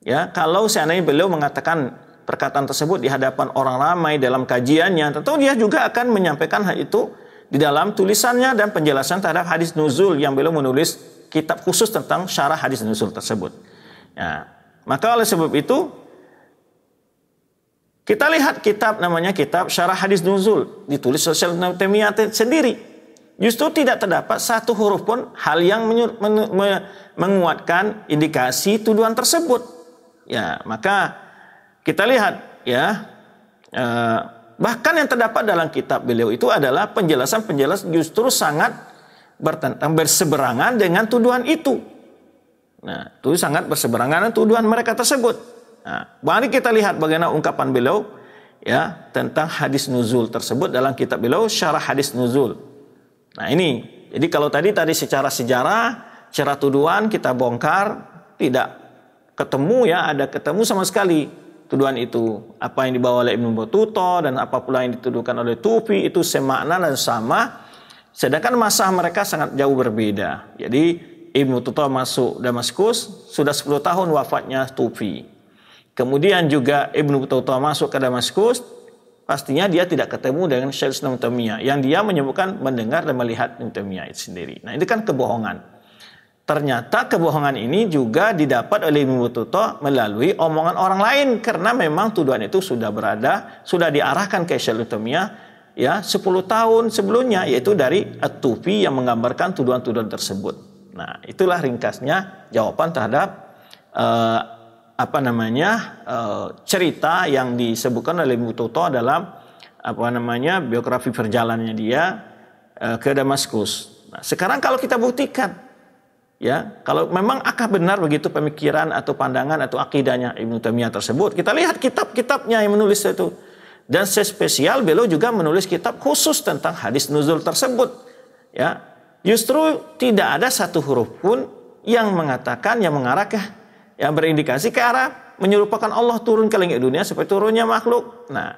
Ya, kalau seandainya beliau mengatakan perkataan tersebut di hadapan orang ramai dalam kajiannya, tentu dia juga akan menyampaikan hal itu di dalam tulisannya dan penjelasan terhadap hadis nuzul yang beliau menulis kitab khusus tentang syarah hadis nuzul tersebut. Ya, maka oleh sebab itu kita lihat kitab namanya kitab Syarah Hadis Nuzul. Ditulis Sosial Taimiyah sendiri. Justru tidak terdapat satu huruf pun hal yang men, me, menguatkan indikasi tuduhan tersebut. Ya, maka kita lihat ya eh, bahkan yang terdapat dalam kitab beliau itu adalah penjelasan penjelas justru sangat bertentang berseberangan dengan tuduhan itu. Nah, itu sangat berseberangan dengan tuduhan mereka tersebut. Nah, mari kita lihat bagaimana ungkapan beliau ya tentang hadis nuzul tersebut dalam kitab beliau syarah hadis nuzul. Nah ini jadi kalau tadi tadi secara sejarah secara tuduhan kita bongkar tidak ketemu ya ada ketemu sama sekali tuduhan itu apa yang dibawa oleh Ibnu Battuta dan apa pula yang dituduhkan oleh Tufi itu semakna dan sama sedangkan masa mereka sangat jauh berbeda jadi Ibnu Battuta masuk Damaskus sudah 10 tahun wafatnya Tufi Kemudian juga Ibnu Tautah masuk ke Damaskus, pastinya dia tidak ketemu dengan Syekh Islam yang dia menyebutkan mendengar dan melihat Taimiyah itu sendiri. Nah, ini kan kebohongan. Ternyata kebohongan ini juga didapat oleh Ibnu Tautah melalui omongan orang lain karena memang tuduhan itu sudah berada, sudah diarahkan ke Syekh Taimiyah ya 10 tahun sebelumnya yaitu dari At-Tufi yang menggambarkan tuduhan-tuduhan tersebut. Nah, itulah ringkasnya jawaban terhadap eh, apa namanya eh, cerita yang disebutkan oleh Tuto dalam apa namanya biografi perjalanannya dia eh, ke Damaskus. Nah, sekarang kalau kita buktikan ya kalau memang akah benar begitu pemikiran atau pandangan atau akidahnya Ibnu Taimiyah tersebut kita lihat kitab-kitabnya yang menulis itu dan spesial beliau juga menulis kitab khusus tentang hadis nuzul tersebut ya justru tidak ada satu huruf pun yang mengatakan yang mengarah ke yang berindikasi ke arah menyerupakan Allah turun ke langit dunia seperti turunnya makhluk. Nah,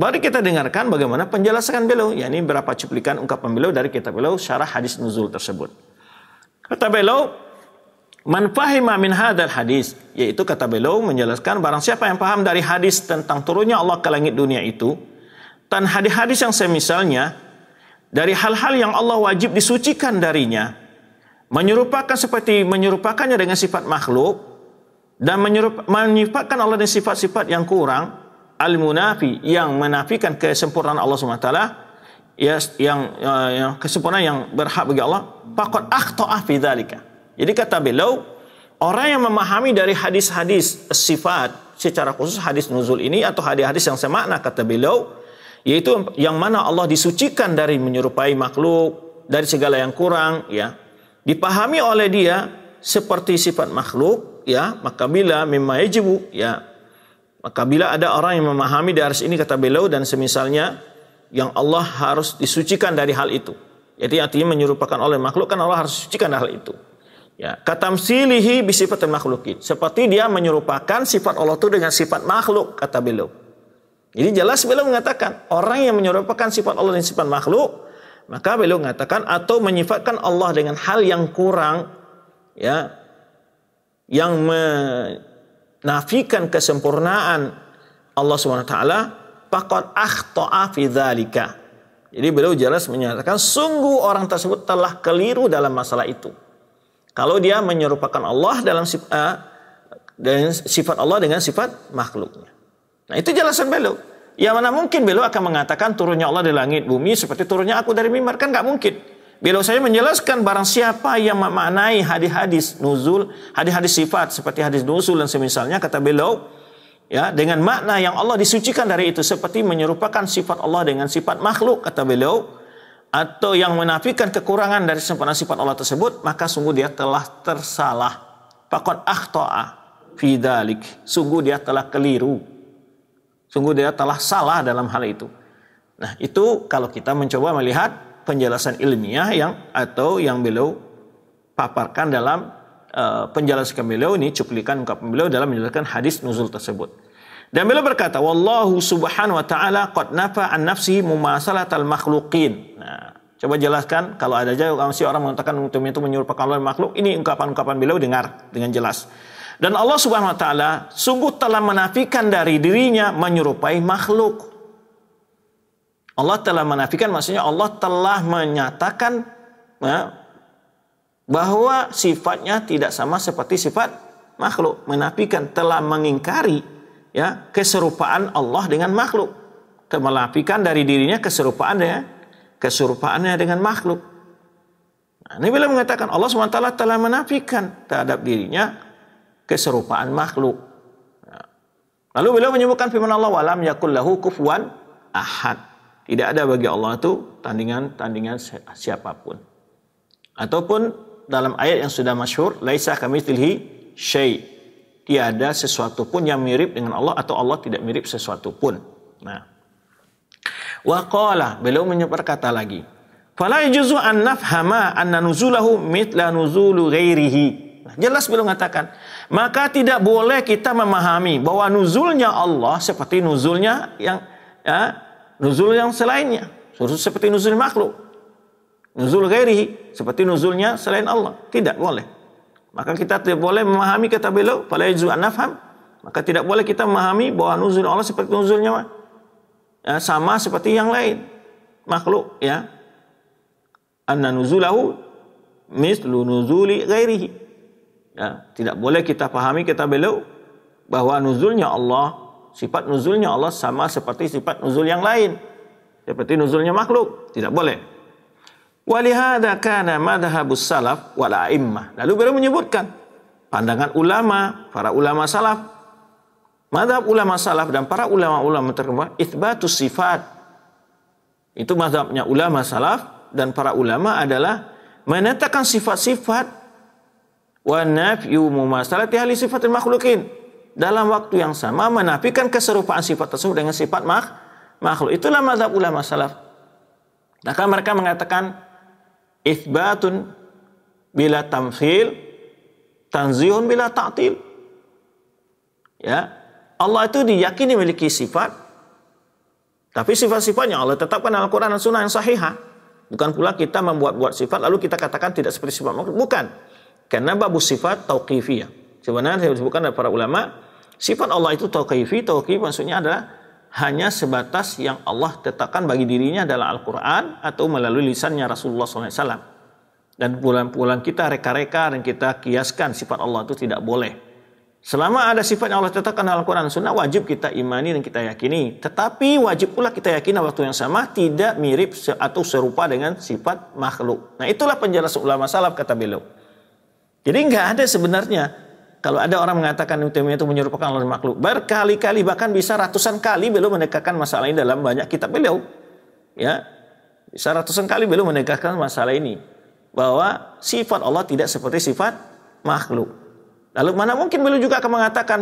mari kita dengarkan bagaimana penjelasan beliau, yakni berapa cuplikan ungkapan beliau dari kitab beliau syarah hadis nuzul tersebut. Kata beliau, Man fahima min hadal hadis, yaitu kata beliau menjelaskan barang siapa yang paham dari hadis tentang turunnya Allah ke langit dunia itu, dan hadis-hadis yang semisalnya, dari hal-hal yang Allah wajib disucikan darinya, menyerupakan seperti menyerupakannya dengan sifat makhluk dan menyifatkan Allah dengan sifat-sifat yang kurang al-munafi yang menafikan kesempurnaan Allah SWT ya yang, ya, yang kesempurnaan yang berhak bagi Allah faqad akhta'a fi jadi kata beliau orang yang memahami dari hadis-hadis sifat secara khusus hadis nuzul ini atau hadis-hadis yang semakna kata beliau yaitu yang mana Allah disucikan dari menyerupai makhluk dari segala yang kurang ya dipahami oleh dia seperti sifat makhluk ya maka bila mimma yajibu ya maka bila ada orang yang memahami dari ini kata beliau dan semisalnya yang Allah harus disucikan dari hal itu. Jadi artinya menyerupakan oleh makhluk kan Allah harus sucikan hal itu. Ya, katamsilihi silihi bisifat makhlukin. Seperti dia menyerupakan sifat Allah itu dengan sifat makhluk kata beliau. Jadi jelas beliau mengatakan orang yang menyerupakan sifat Allah dengan sifat makhluk maka beliau mengatakan atau menyifatkan Allah dengan hal yang kurang ya yang menafikan kesempurnaan Allah Subhanahu wa taala faqad akhta'a Jadi beliau jelas menyatakan sungguh orang tersebut telah keliru dalam masalah itu. Kalau dia menyerupakan Allah dalam sifat, eh, dengan sifat Allah dengan sifat makhluknya. Nah itu jelasan beliau. Ya mana mungkin beliau akan mengatakan turunnya Allah di langit bumi seperti turunnya aku dari mimbar. Kan nggak mungkin. Beliau saya menjelaskan barang siapa yang memaknai hadis-hadis nuzul, hadis-hadis sifat seperti hadis nuzul dan semisalnya kata beliau ya dengan makna yang Allah disucikan dari itu seperti menyerupakan sifat Allah dengan sifat makhluk kata beliau atau yang menafikan kekurangan dari sempurna sifat Allah tersebut maka sungguh dia telah tersalah. pakon akhta'a fidalik Sungguh dia telah keliru Sungguh dia telah salah dalam hal itu. Nah, itu kalau kita mencoba melihat penjelasan ilmiah yang atau yang beliau paparkan dalam uh, penjelasan beliau ini cuplikan ungkapan beliau dalam menjelaskan hadis nuzul tersebut. Dan beliau berkata, "Wallahu subhanahu wa ta'ala qad nafa an nafsi mumasalatal makhluqin." Nah, coba jelaskan kalau ada aja orang mengatakan itu menyerupakan makhluk, ini ungkapan-ungkapan beliau dengar dengan jelas. Dan Allah Subhanahu wa taala sungguh telah menafikan dari dirinya menyerupai makhluk. Allah telah menafikan maksudnya Allah telah menyatakan ya, bahwa sifatnya tidak sama seperti sifat makhluk. Menafikan telah mengingkari ya keserupaan Allah dengan makhluk. Melafikan dari dirinya keserupaan keserupaan ya, keserupaannya dengan makhluk. Nah, ini bila mengatakan Allah SWT telah menafikan terhadap dirinya keserupaan makhluk. Ya. Lalu beliau menyebutkan firman Allah walam yakul lahu kufuan ahad. Tidak ada bagi Allah itu tandingan-tandingan siapapun. Ataupun dalam ayat yang sudah masyhur laisa tilhi syai. Tiada sesuatu pun yang mirip dengan Allah atau Allah tidak mirip sesuatu pun. Nah. Wa qala beliau kata lagi. Fala yajuzu an nafhama anna nuzulahu mitla nuzulu ghairihi. Nah, jelas belum mengatakan. Maka tidak boleh kita memahami bahwa nuzulnya Allah seperti nuzulnya yang ya, nuzul yang selainnya. Seperti nuzul makhluk. Nuzul gairihi. Seperti nuzulnya selain Allah. Tidak boleh. Maka kita tidak boleh memahami kata beliau. an nafham. Maka tidak boleh kita memahami bahwa nuzul Allah seperti nuzulnya ya, sama seperti yang lain. Makhluk ya. Anna nuzulahu mislu nuzuli ghairihi. Ya, tidak boleh kita pahami kita beliau bahwa nuzulnya Allah, sifat nuzulnya Allah sama seperti sifat nuzul yang lain. Seperti nuzulnya makhluk, tidak boleh. Walihada kana madhabus salaf wal a'immah. Lalu beliau menyebutkan pandangan ulama, para ulama salaf, madhab ulama salaf dan para ulama-ulama terkemuka, itbatus sifat. Itu madhabnya ulama salaf dan para ulama adalah menetapkan sifat-sifat wa nafyu mumasalati ahli sifatil makhlukin. Dalam waktu yang sama menafikan keserupaan sifat tersebut dengan sifat mak makhluk. Itulah mazhab ulama salaf. Maka mereka mengatakan isbatun bila tamfil tanzihun bila ta'til. Ya. Allah itu diyakini memiliki sifat, tapi sifat-sifatnya Allah tetapkan Al-Quran dan Sunnah yang sahihah. Bukan pula kita membuat-buat sifat lalu kita katakan tidak seperti sifat makhluk. Bukan. Karena babu sifat tauqifiyah. Sebenarnya disebutkan oleh para ulama, sifat Allah itu tauqifi. Tauqif maksudnya adalah hanya sebatas yang Allah tetapkan bagi dirinya dalam Al-Quran atau melalui lisannya Rasulullah SAW. Dan pulang-pulang kita reka-reka dan kita kiaskan sifat Allah itu tidak boleh. Selama ada sifat yang Allah tetapkan dalam Al-Quran Sunnah, wajib kita imani dan kita yakini. Tetapi wajib pula kita yakini waktu yang sama tidak mirip atau serupa dengan sifat makhluk. Nah itulah penjelasan ulama salaf kata beliau. Jadi nggak ada sebenarnya kalau ada orang mengatakan Ibnu itu menyerupakan Allah makhluk, berkali-kali bahkan bisa ratusan kali beliau mendekatkan masalah ini dalam banyak kitab beliau. Ya. Bisa ratusan kali beliau mendekatkan masalah ini bahwa sifat Allah tidak seperti sifat makhluk. Lalu mana mungkin beliau juga akan mengatakan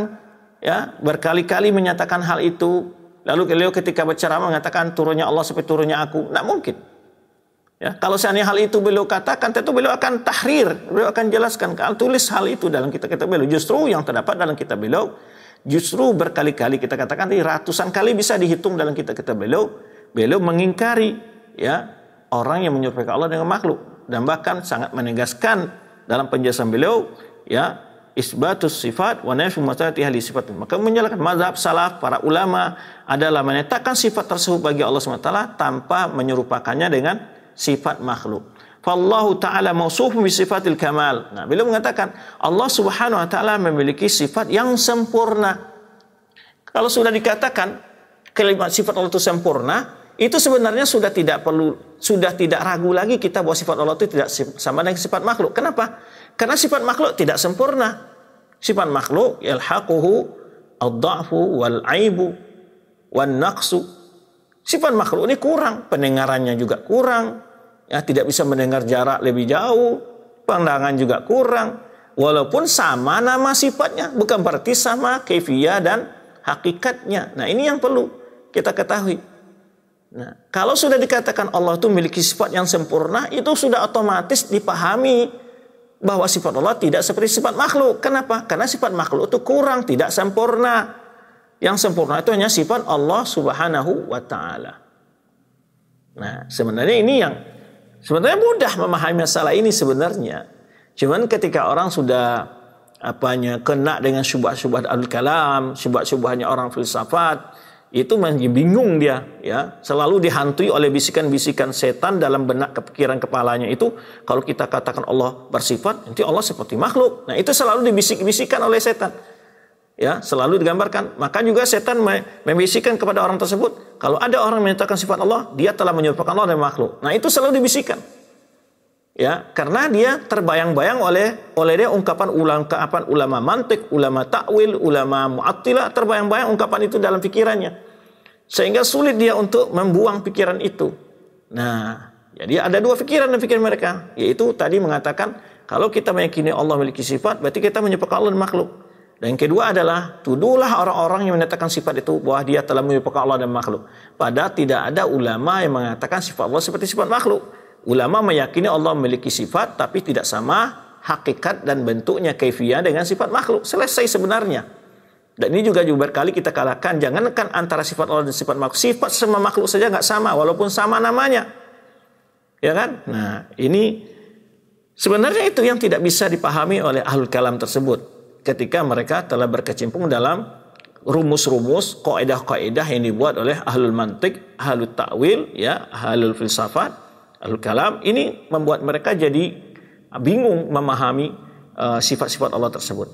ya, berkali-kali menyatakan hal itu, lalu beliau ketika berceramah mengatakan turunnya Allah seperti turunnya aku. Tidak mungkin. Ya, kalau seandainya hal itu beliau katakan, tentu beliau akan tahrir, beliau akan jelaskan, tulis hal itu dalam kitab-kitab beliau. Justru yang terdapat dalam kitab beliau, justru berkali-kali kita katakan, ratusan kali bisa dihitung dalam kitab-kitab beliau, beliau mengingkari ya orang yang menyerupai Allah dengan makhluk dan bahkan sangat menegaskan dalam penjelasan beliau ya isbatus sifat wa nafi ahli sifat. Maka menyalahkan mazhab salaf para ulama adalah menetapkan sifat tersebut bagi Allah SWT tanpa menyerupakannya dengan sifat makhluk. Fallahu ta'ala mausufu bi sifatil kamal. Nah, beliau mengatakan Allah Subhanahu wa taala memiliki sifat yang sempurna. Kalau sudah dikatakan kalimat sifat Allah itu sempurna, itu sebenarnya sudah tidak perlu sudah tidak ragu lagi kita bahwa sifat Allah itu tidak sama dengan sifat makhluk. Kenapa? Karena sifat makhluk tidak sempurna. Sifat makhluk yalhaquhu ad-dha'fu wal 'aibu wan naqsu. Sifat makhluk ini kurang, pendengarannya juga kurang, ya tidak bisa mendengar jarak lebih jauh, pandangan juga kurang. Walaupun sama nama sifatnya, bukan berarti sama kefia dan hakikatnya. Nah ini yang perlu kita ketahui. Nah, kalau sudah dikatakan Allah itu memiliki sifat yang sempurna, itu sudah otomatis dipahami bahwa sifat Allah tidak seperti sifat makhluk. Kenapa? Karena sifat makhluk itu kurang, tidak sempurna. Yang sempurna itu hanya sifat Allah Subhanahu wa taala. Nah, sebenarnya ini yang Sebenarnya mudah memahami masalah ini sebenarnya. Cuman ketika orang sudah apanya kena dengan subah-subah al kalam, subah subahnya orang filsafat, itu masih bingung dia ya selalu dihantui oleh bisikan-bisikan setan dalam benak kepikiran kepalanya itu kalau kita katakan Allah bersifat nanti Allah seperti makhluk nah itu selalu dibisik-bisikan oleh setan ya selalu digambarkan. Maka juga setan membisikkan kepada orang tersebut, kalau ada orang menyatakan sifat Allah, dia telah menyerupakan Allah dan makhluk. Nah, itu selalu dibisikkan. Ya, karena dia terbayang-bayang oleh oleh dia ungkapan ulang keapan ulama mantik, ulama takwil, ulama mu'attilah, terbayang-bayang ungkapan itu dalam pikirannya. Sehingga sulit dia untuk membuang pikiran itu. Nah, jadi ada dua pikiran dan pikiran mereka, yaitu tadi mengatakan kalau kita meyakini Allah memiliki sifat, berarti kita menyerupakan Allah dan makhluk. Dan yang kedua adalah tuduhlah orang-orang yang menyatakan sifat itu bahwa dia telah menyerupakan Allah dan makhluk. Padahal tidak ada ulama yang mengatakan sifat Allah seperti sifat makhluk. Ulama meyakini Allah memiliki sifat tapi tidak sama hakikat dan bentuknya kefia dengan sifat makhluk. Selesai sebenarnya. Dan ini juga juga berkali kita kalahkan. Jangankan antara sifat Allah dan sifat makhluk. Sifat semua makhluk saja nggak sama walaupun sama namanya. Ya kan? Nah ini sebenarnya itu yang tidak bisa dipahami oleh ahlul kalam tersebut ketika mereka telah berkecimpung dalam rumus-rumus kaidah-kaidah yang dibuat oleh ahlul mantik, ahlul ta'wil, ya, ahlul filsafat, ahlul kalam. Ini membuat mereka jadi bingung memahami eh, sifat-sifat uh, Allah tersebut.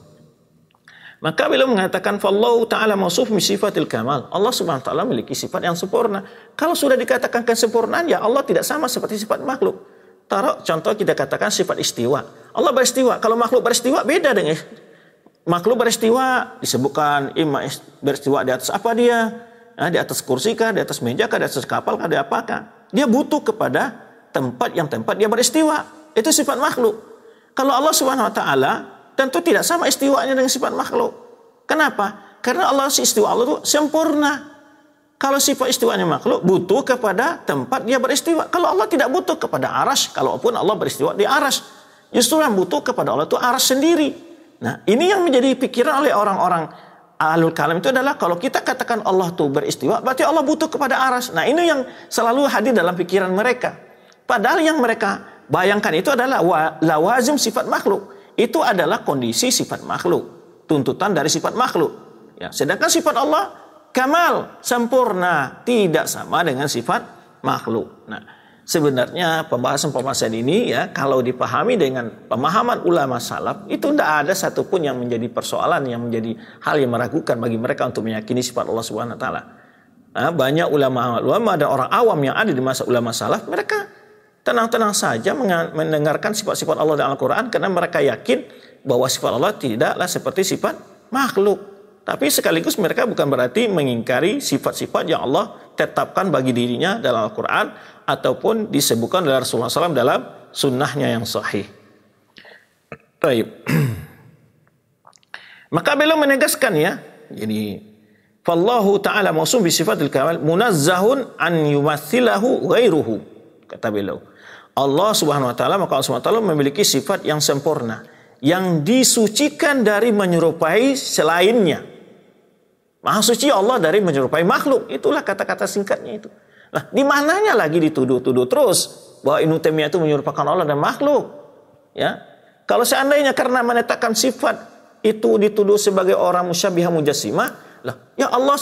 Maka beliau mengatakan Allah taala mausuf misifatil sifatil kamal. Allah Subhanahu wa taala memiliki sifat yang sempurna. Kalau sudah dikatakan kesempurnaan ya Allah tidak sama seperti sifat makhluk. Taruh contoh kita katakan sifat istiwa. Allah beristiwa. Kalau makhluk beristiwa beda dengan makhluk beristiwa disebutkan imam beristiwa di atas apa dia? Nah, di atas kursi kah, di atas meja kah, di atas kapal kah, di apakah? Dia butuh kepada tempat yang tempat dia beristiwa. Itu sifat makhluk. Kalau Allah Subhanahu wa taala tentu tidak sama istiwanya dengan sifat makhluk. Kenapa? Karena Allah istiwa Allah itu sempurna. Kalau sifat istiwanya makhluk butuh kepada tempat dia beristiwa. Kalau Allah tidak butuh kepada aras, kalaupun Allah beristiwa di aras. Justru yang butuh kepada Allah itu aras sendiri. Nah, ini yang menjadi pikiran oleh orang-orang alul kalam itu adalah kalau kita katakan Allah tuh beristiwa, berarti Allah butuh kepada aras. Nah, ini yang selalu hadir dalam pikiran mereka. Padahal yang mereka bayangkan itu adalah lawazim sifat makhluk. Itu adalah kondisi sifat makhluk, tuntutan dari sifat makhluk. Ya, sedangkan sifat Allah kamal, sempurna, tidak sama dengan sifat makhluk. Nah, sebenarnya pembahasan-pembahasan ini ya kalau dipahami dengan pemahaman ulama salaf itu tidak ada satupun yang menjadi persoalan yang menjadi hal yang meragukan bagi mereka untuk meyakini sifat Allah Subhanahu wa taala. Nah, banyak ulama ulama dan orang awam yang ada di masa ulama salaf mereka tenang-tenang saja mendengarkan sifat-sifat Allah dalam Al-Qur'an karena mereka yakin bahwa sifat Allah tidaklah seperti sifat makhluk. Tapi sekaligus mereka bukan berarti mengingkari sifat-sifat yang Allah tetapkan bagi dirinya dalam Al-Quran ataupun disebutkan oleh Rasulullah SAW dalam sunnahnya yang sahih. Baik. <clears throat> Maka beliau menegaskan ya, jadi Fallahu ta'ala mausum bi sifatil kamal munazzahun an yumathilahu ghairuhu. Kata beliau. Allah subhanahu wa ta'ala maka Allah subhanahu wa ta'ala memiliki sifat yang sempurna. Yang disucikan dari menyerupai selainnya. Maha suci Allah dari menyerupai makhluk. Itulah kata-kata singkatnya itu. Nah, di mananya lagi dituduh-tuduh terus bahwa Ibnu Taimiyah itu menyerupakan Allah dan makhluk. Ya. Kalau seandainya karena menetapkan sifat itu dituduh sebagai orang musyabihah mujassimah, lah, ya Allah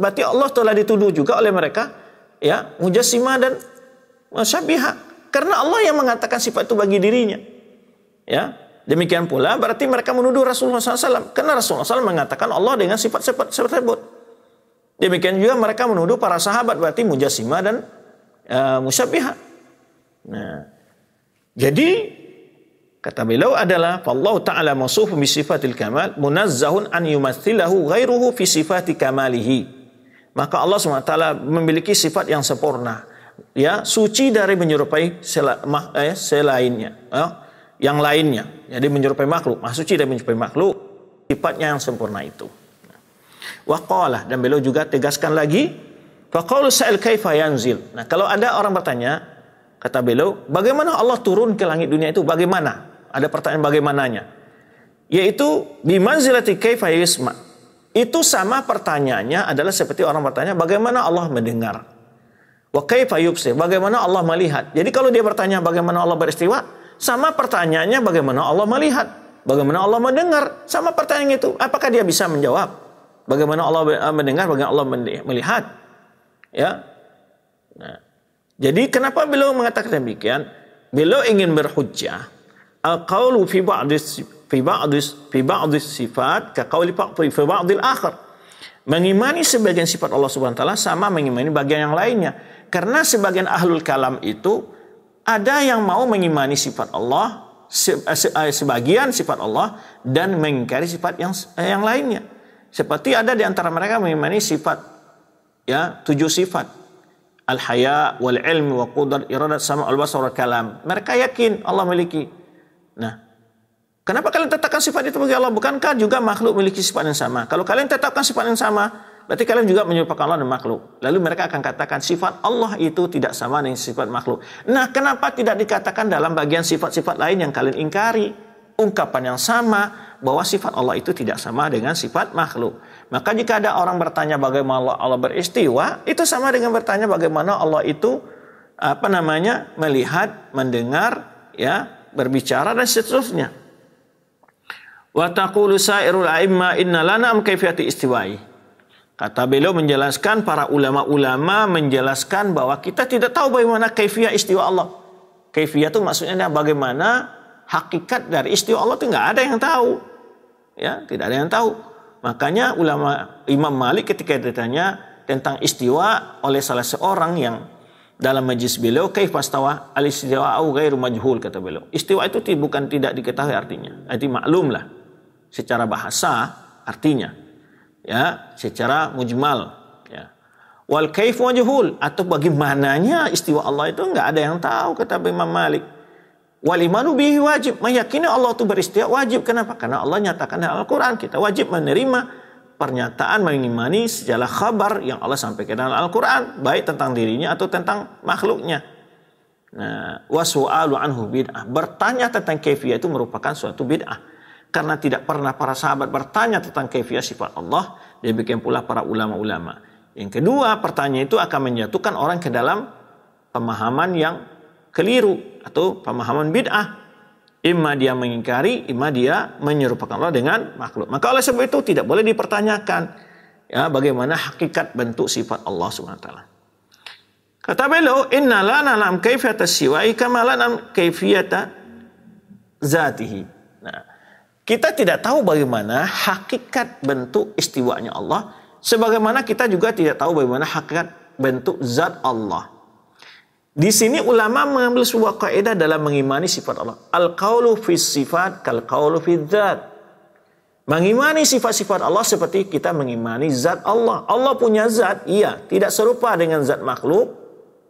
berarti Allah telah dituduh juga oleh mereka ya, mujassimah dan musyabihah karena Allah yang mengatakan sifat itu bagi dirinya. Ya. Demikian pula berarti mereka menuduh Rasulullah SAW. Karena Rasulullah SAW mengatakan Allah dengan sifat-sifat tersebut. Demikian juga mereka menuduh para sahabat berarti mujasimah dan uh, musyabiha. Nah, jadi kata beliau adalah Allah Ta'ala masuk bi sifatil kamal munazzahun an yumathilahu ghairuhu fi sifati kamalihi. Maka Allah SWT memiliki sifat yang sempurna. Ya, suci dari menyerupai sel, eh, selainnya. Ya, yang lainnya. Jadi menyerupai makhluk, maha suci dan menyerupai makhluk, sifatnya yang sempurna itu. Waqala dan beliau juga tegaskan lagi, faqalu sa'il kaifa yanzil. Nah, kalau ada orang bertanya, kata beliau, bagaimana Allah turun ke langit dunia itu? Bagaimana? Ada pertanyaan bagaimananya. Yaitu bimanzilati kaifa yisma. Itu sama pertanyaannya adalah seperti orang bertanya, bagaimana Allah mendengar? Wa kaifa yubsir? Bagaimana Allah melihat? Jadi kalau dia bertanya bagaimana Allah beristiwa, sama pertanyaannya bagaimana Allah melihat, bagaimana Allah mendengar. Sama pertanyaan itu, apakah dia bisa menjawab? Bagaimana Allah eh, mendengar, bagaimana Allah melihat? Ya. Nah. Jadi kenapa beliau mengatakan demikian? Beliau ingin berhujjah. Al-qawlu fi ba'dis fi ba'dis fi ba'dis sifat ka qawli fi ba'dil akhir mengimani sebagian sifat Allah Subhanahu wa taala sama mengimani bagian yang lainnya. Karena sebagian ahlul kalam itu ada yang mau mengimani sifat Allah, eh, eh, sebagian sifat Allah dan mengingkari sifat yang eh, yang lainnya. Seperti ada di antara mereka mengimani sifat ya tujuh sifat al-haya wal ilm wa qudrat iradat sama al basar kalam. Mereka yakin Allah memiliki. Nah, kenapa kalian tetapkan sifat itu bagi Allah? Bukankah juga makhluk memiliki sifat yang sama? Kalau kalian tetapkan sifat yang sama, berarti kalian juga menyerupakan Allah dan makhluk. Lalu mereka akan katakan sifat Allah itu tidak sama dengan sifat makhluk. Nah, kenapa tidak dikatakan dalam bagian sifat-sifat lain yang kalian ingkari? Ungkapan yang sama bahwa sifat Allah itu tidak sama dengan sifat makhluk. Maka jika ada orang bertanya bagaimana Allah beristiwa, itu sama dengan bertanya bagaimana Allah itu apa namanya melihat, mendengar, ya berbicara dan seterusnya. Wa lusa sa'irul a'imma inna lana am kaifiyati istiwa'i. Kata beliau menjelaskan para ulama-ulama menjelaskan bahwa kita tidak tahu bagaimana kefia istiwa Allah. kefia itu maksudnya bagaimana hakikat dari istiwa Allah itu nggak ada yang tahu. Ya, tidak ada yang tahu. Makanya ulama Imam Malik ketika ditanya tentang istiwa oleh salah seorang yang dalam majlis beliau kaifastawa al istiwa au ghairu majhul kata beliau. Istiwa itu bukan tidak diketahui artinya. Jadi maklumlah secara bahasa artinya ya secara mujmal ya wal kaif wajhul atau bagaimananya istiwa Allah itu nggak ada yang tahu kata Imam Malik wal imanu bihi wajib meyakini Allah itu beristiwa wajib kenapa karena Allah nyatakan dalam Al-Qur'an kita wajib menerima pernyataan mengimani segala kabar yang Allah sampaikan dalam Al-Qur'an baik tentang dirinya atau tentang makhluknya nah wasu'alu anhu bid'ah bertanya tentang kaifiyah itu merupakan suatu bid'ah karena tidak pernah para sahabat bertanya tentang kefiah sifat Allah, demikian pula para ulama-ulama. Yang kedua, pertanyaan itu akan menjatuhkan orang ke dalam pemahaman yang keliru atau pemahaman bid'ah. Ima dia mengingkari, ima dia menyerupakan Allah dengan makhluk. Maka oleh sebab itu tidak boleh dipertanyakan ya bagaimana hakikat bentuk sifat Allah Subhanahu taala. Kata beliau, "Inna la na'lam kaifiyata siwa'i kama la na'lam kaifiyata zatihi." Nah, kita tidak tahu bagaimana hakikat bentuk istiwanya Allah, sebagaimana kita juga tidak tahu bagaimana hakikat bentuk zat Allah. Di sini ulama mengambil sebuah kaidah dalam mengimani sifat Allah. Al-qaulu fi sifat kal qaulu fi zat. Mengimani sifat-sifat Allah seperti kita mengimani zat Allah. Allah punya zat, iya, tidak serupa dengan zat makhluk.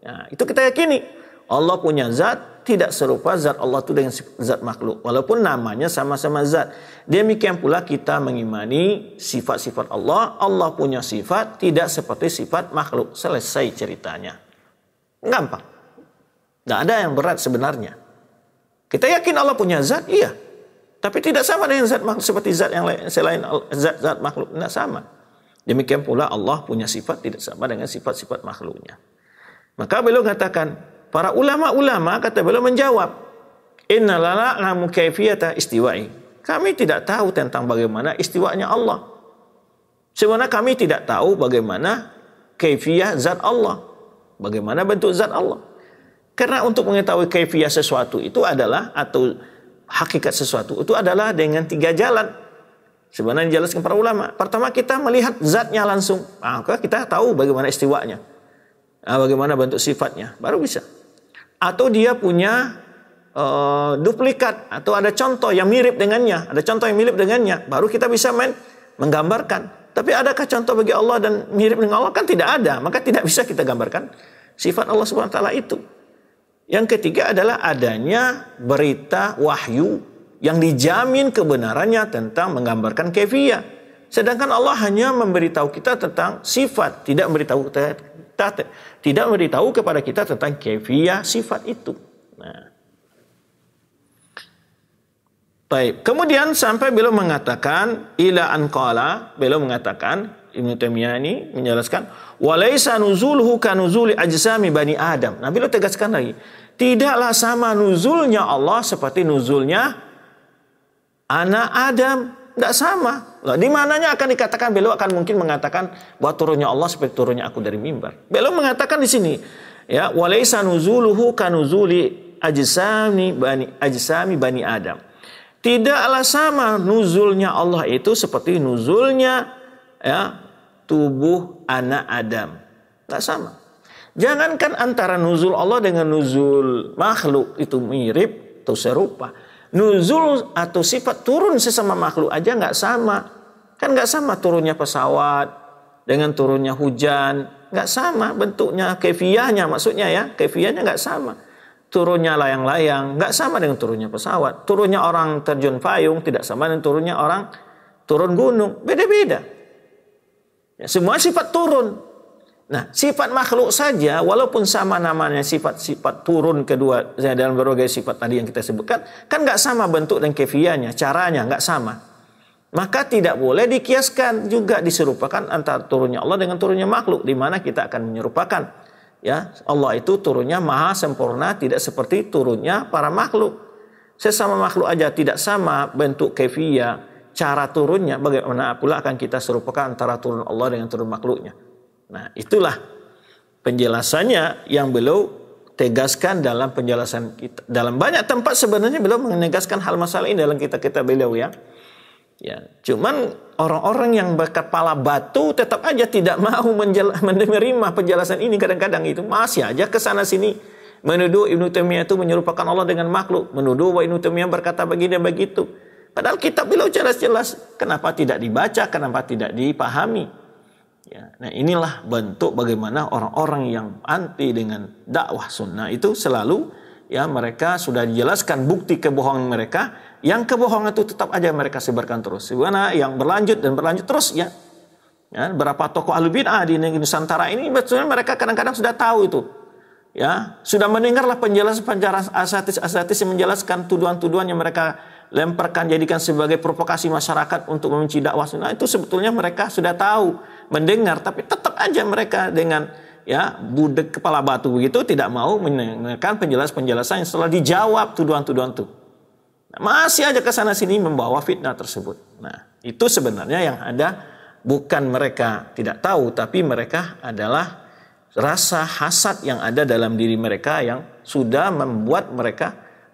Nah, itu kita yakini. Allah punya zat tidak serupa zat Allah itu dengan zat makhluk. Walaupun namanya sama-sama zat. Demikian pula kita mengimani sifat-sifat Allah. Allah punya sifat tidak seperti sifat makhluk. Selesai ceritanya. Gampang. Tidak ada yang berat sebenarnya. Kita yakin Allah punya zat, iya. Tapi tidak sama dengan zat makhluk seperti zat yang lain selain zat-zat makhluk tidak sama. Demikian pula Allah punya sifat tidak sama dengan sifat-sifat makhluknya. Maka beliau mengatakan. Para ulama-ulama kata beliau menjawab, "Innalala kamu kaifiyata istiwa'i." Kami tidak tahu tentang bagaimana istiwanya Allah. Sebenarnya kami tidak tahu bagaimana kaifiyah zat Allah. Bagaimana bentuk zat Allah. Karena untuk mengetahui kaifiyah sesuatu itu adalah atau hakikat sesuatu itu adalah dengan tiga jalan. Sebenarnya dijelaskan para ulama. Pertama kita melihat zatnya langsung. Maka kita tahu bagaimana istiwanya. Ah, bagaimana bentuk sifatnya. Baru bisa atau dia punya uh, duplikat atau ada contoh yang mirip dengannya, ada contoh yang mirip dengannya, baru kita bisa main menggambarkan. Tapi adakah contoh bagi Allah dan mirip dengan Allah kan tidak ada, maka tidak bisa kita gambarkan sifat Allah Subhanahu wa taala itu. Yang ketiga adalah adanya berita wahyu yang dijamin kebenarannya tentang menggambarkan kefia Sedangkan Allah hanya memberitahu kita tentang sifat, tidak memberitahu kita tidak tidak memberitahu kepada kita tentang kefiah sifat itu. Nah. Baik. Kemudian sampai beliau mengatakan ila anqala, beliau mengatakan Ibnu Taimiyah ini menjelaskan walaisa nuzulhu kanuzuli ajsami bani Adam. Nah, beliau tegaskan lagi, tidaklah sama nuzulnya Allah seperti nuzulnya anak Adam tidak sama. Nah, di mananya akan dikatakan beliau akan mungkin mengatakan bahwa turunnya Allah seperti turunnya aku dari mimbar. Beliau mengatakan di sini, ya, walaisa nuzuluhu kanuzuli ajsami bani ajsami bani Adam. Tidaklah sama nuzulnya Allah itu seperti nuzulnya ya tubuh anak Adam. Tidak sama. Jangankan antara nuzul Allah dengan nuzul makhluk itu mirip atau serupa nuzul atau sifat turun sesama makhluk aja nggak sama. Kan nggak sama turunnya pesawat dengan turunnya hujan. Nggak sama bentuknya, kefiahnya maksudnya ya. Kefiahnya nggak sama. Turunnya layang-layang nggak sama dengan turunnya pesawat. Turunnya orang terjun payung tidak sama dengan turunnya orang turun gunung. Beda-beda. Ya, semua sifat turun. Nah, sifat makhluk saja, walaupun sama namanya sifat-sifat turun kedua ya, dalam berbagai sifat tadi yang kita sebutkan, kan nggak sama bentuk dan kefianya, caranya nggak sama. Maka tidak boleh dikiaskan juga diserupakan antara turunnya Allah dengan turunnya makhluk, di mana kita akan menyerupakan. Ya, Allah itu turunnya maha sempurna, tidak seperti turunnya para makhluk. Sesama makhluk aja tidak sama bentuk kefia, cara turunnya, bagaimana pula akan kita serupakan antara turun Allah dengan turun makhluknya. Nah, itulah penjelasannya yang beliau tegaskan dalam penjelasan kita. Dalam banyak tempat sebenarnya beliau menegaskan hal masalah ini dalam kitab-kitab beliau ya. Ya, cuman orang-orang yang berkepala batu tetap aja tidak mau menerima penjelasan ini kadang-kadang itu masih aja ke sana sini menuduh Ibnu Taimiyah itu menyerupakan Allah dengan makhluk, menuduh bahwa Ibnu Taimiyah berkata begini dan begitu. Padahal kitab beliau jelas-jelas kenapa tidak dibaca, kenapa tidak dipahami. Ya, nah inilah bentuk bagaimana orang-orang yang anti dengan dakwah sunnah itu selalu ya mereka sudah dijelaskan bukti kebohongan mereka yang kebohongan itu tetap aja mereka sebarkan terus. Gimana yang berlanjut dan berlanjut terus ya. ya berapa tokoh ahli bid'ah di Nusantara ini betulnya mereka kadang-kadang sudah tahu itu. Ya, sudah mendengarlah penjelasan-penjelasan asatis-asatis yang menjelaskan tuduhan-tuduhan yang mereka lemparkan jadikan sebagai provokasi masyarakat untuk membenci dakwah sunnah itu sebetulnya mereka sudah tahu mendengar tapi tetap aja mereka dengan ya budek kepala batu begitu tidak mau mendengarkan penjelasan-penjelasan yang setelah dijawab tuduhan-tuduhan itu. Nah, masih aja ke sana sini membawa fitnah tersebut. Nah, itu sebenarnya yang ada bukan mereka tidak tahu tapi mereka adalah rasa hasad yang ada dalam diri mereka yang sudah membuat mereka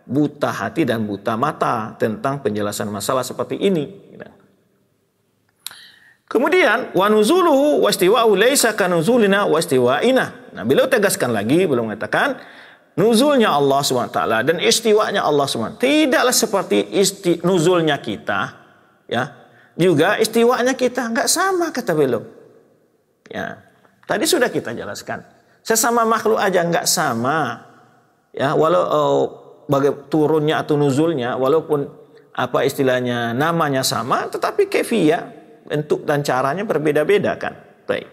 buta hati dan buta mata tentang penjelasan masalah seperti ini. Kemudian wanuzuluhu wastiwa'u laisa kanuzulina wastiwa'ina. Nah, beliau tegaskan lagi, beliau mengatakan nuzulnya Allah SWT dan istiwanya Allah SWT tidaklah seperti isti, nuzulnya kita ya juga istiwanya kita nggak sama kata beliau ya tadi sudah kita jelaskan sesama makhluk aja nggak sama ya walau oh, bagai turunnya atau nuzulnya walaupun apa istilahnya namanya sama tetapi kefia bentuk dan caranya berbeda-beda kan. Baik.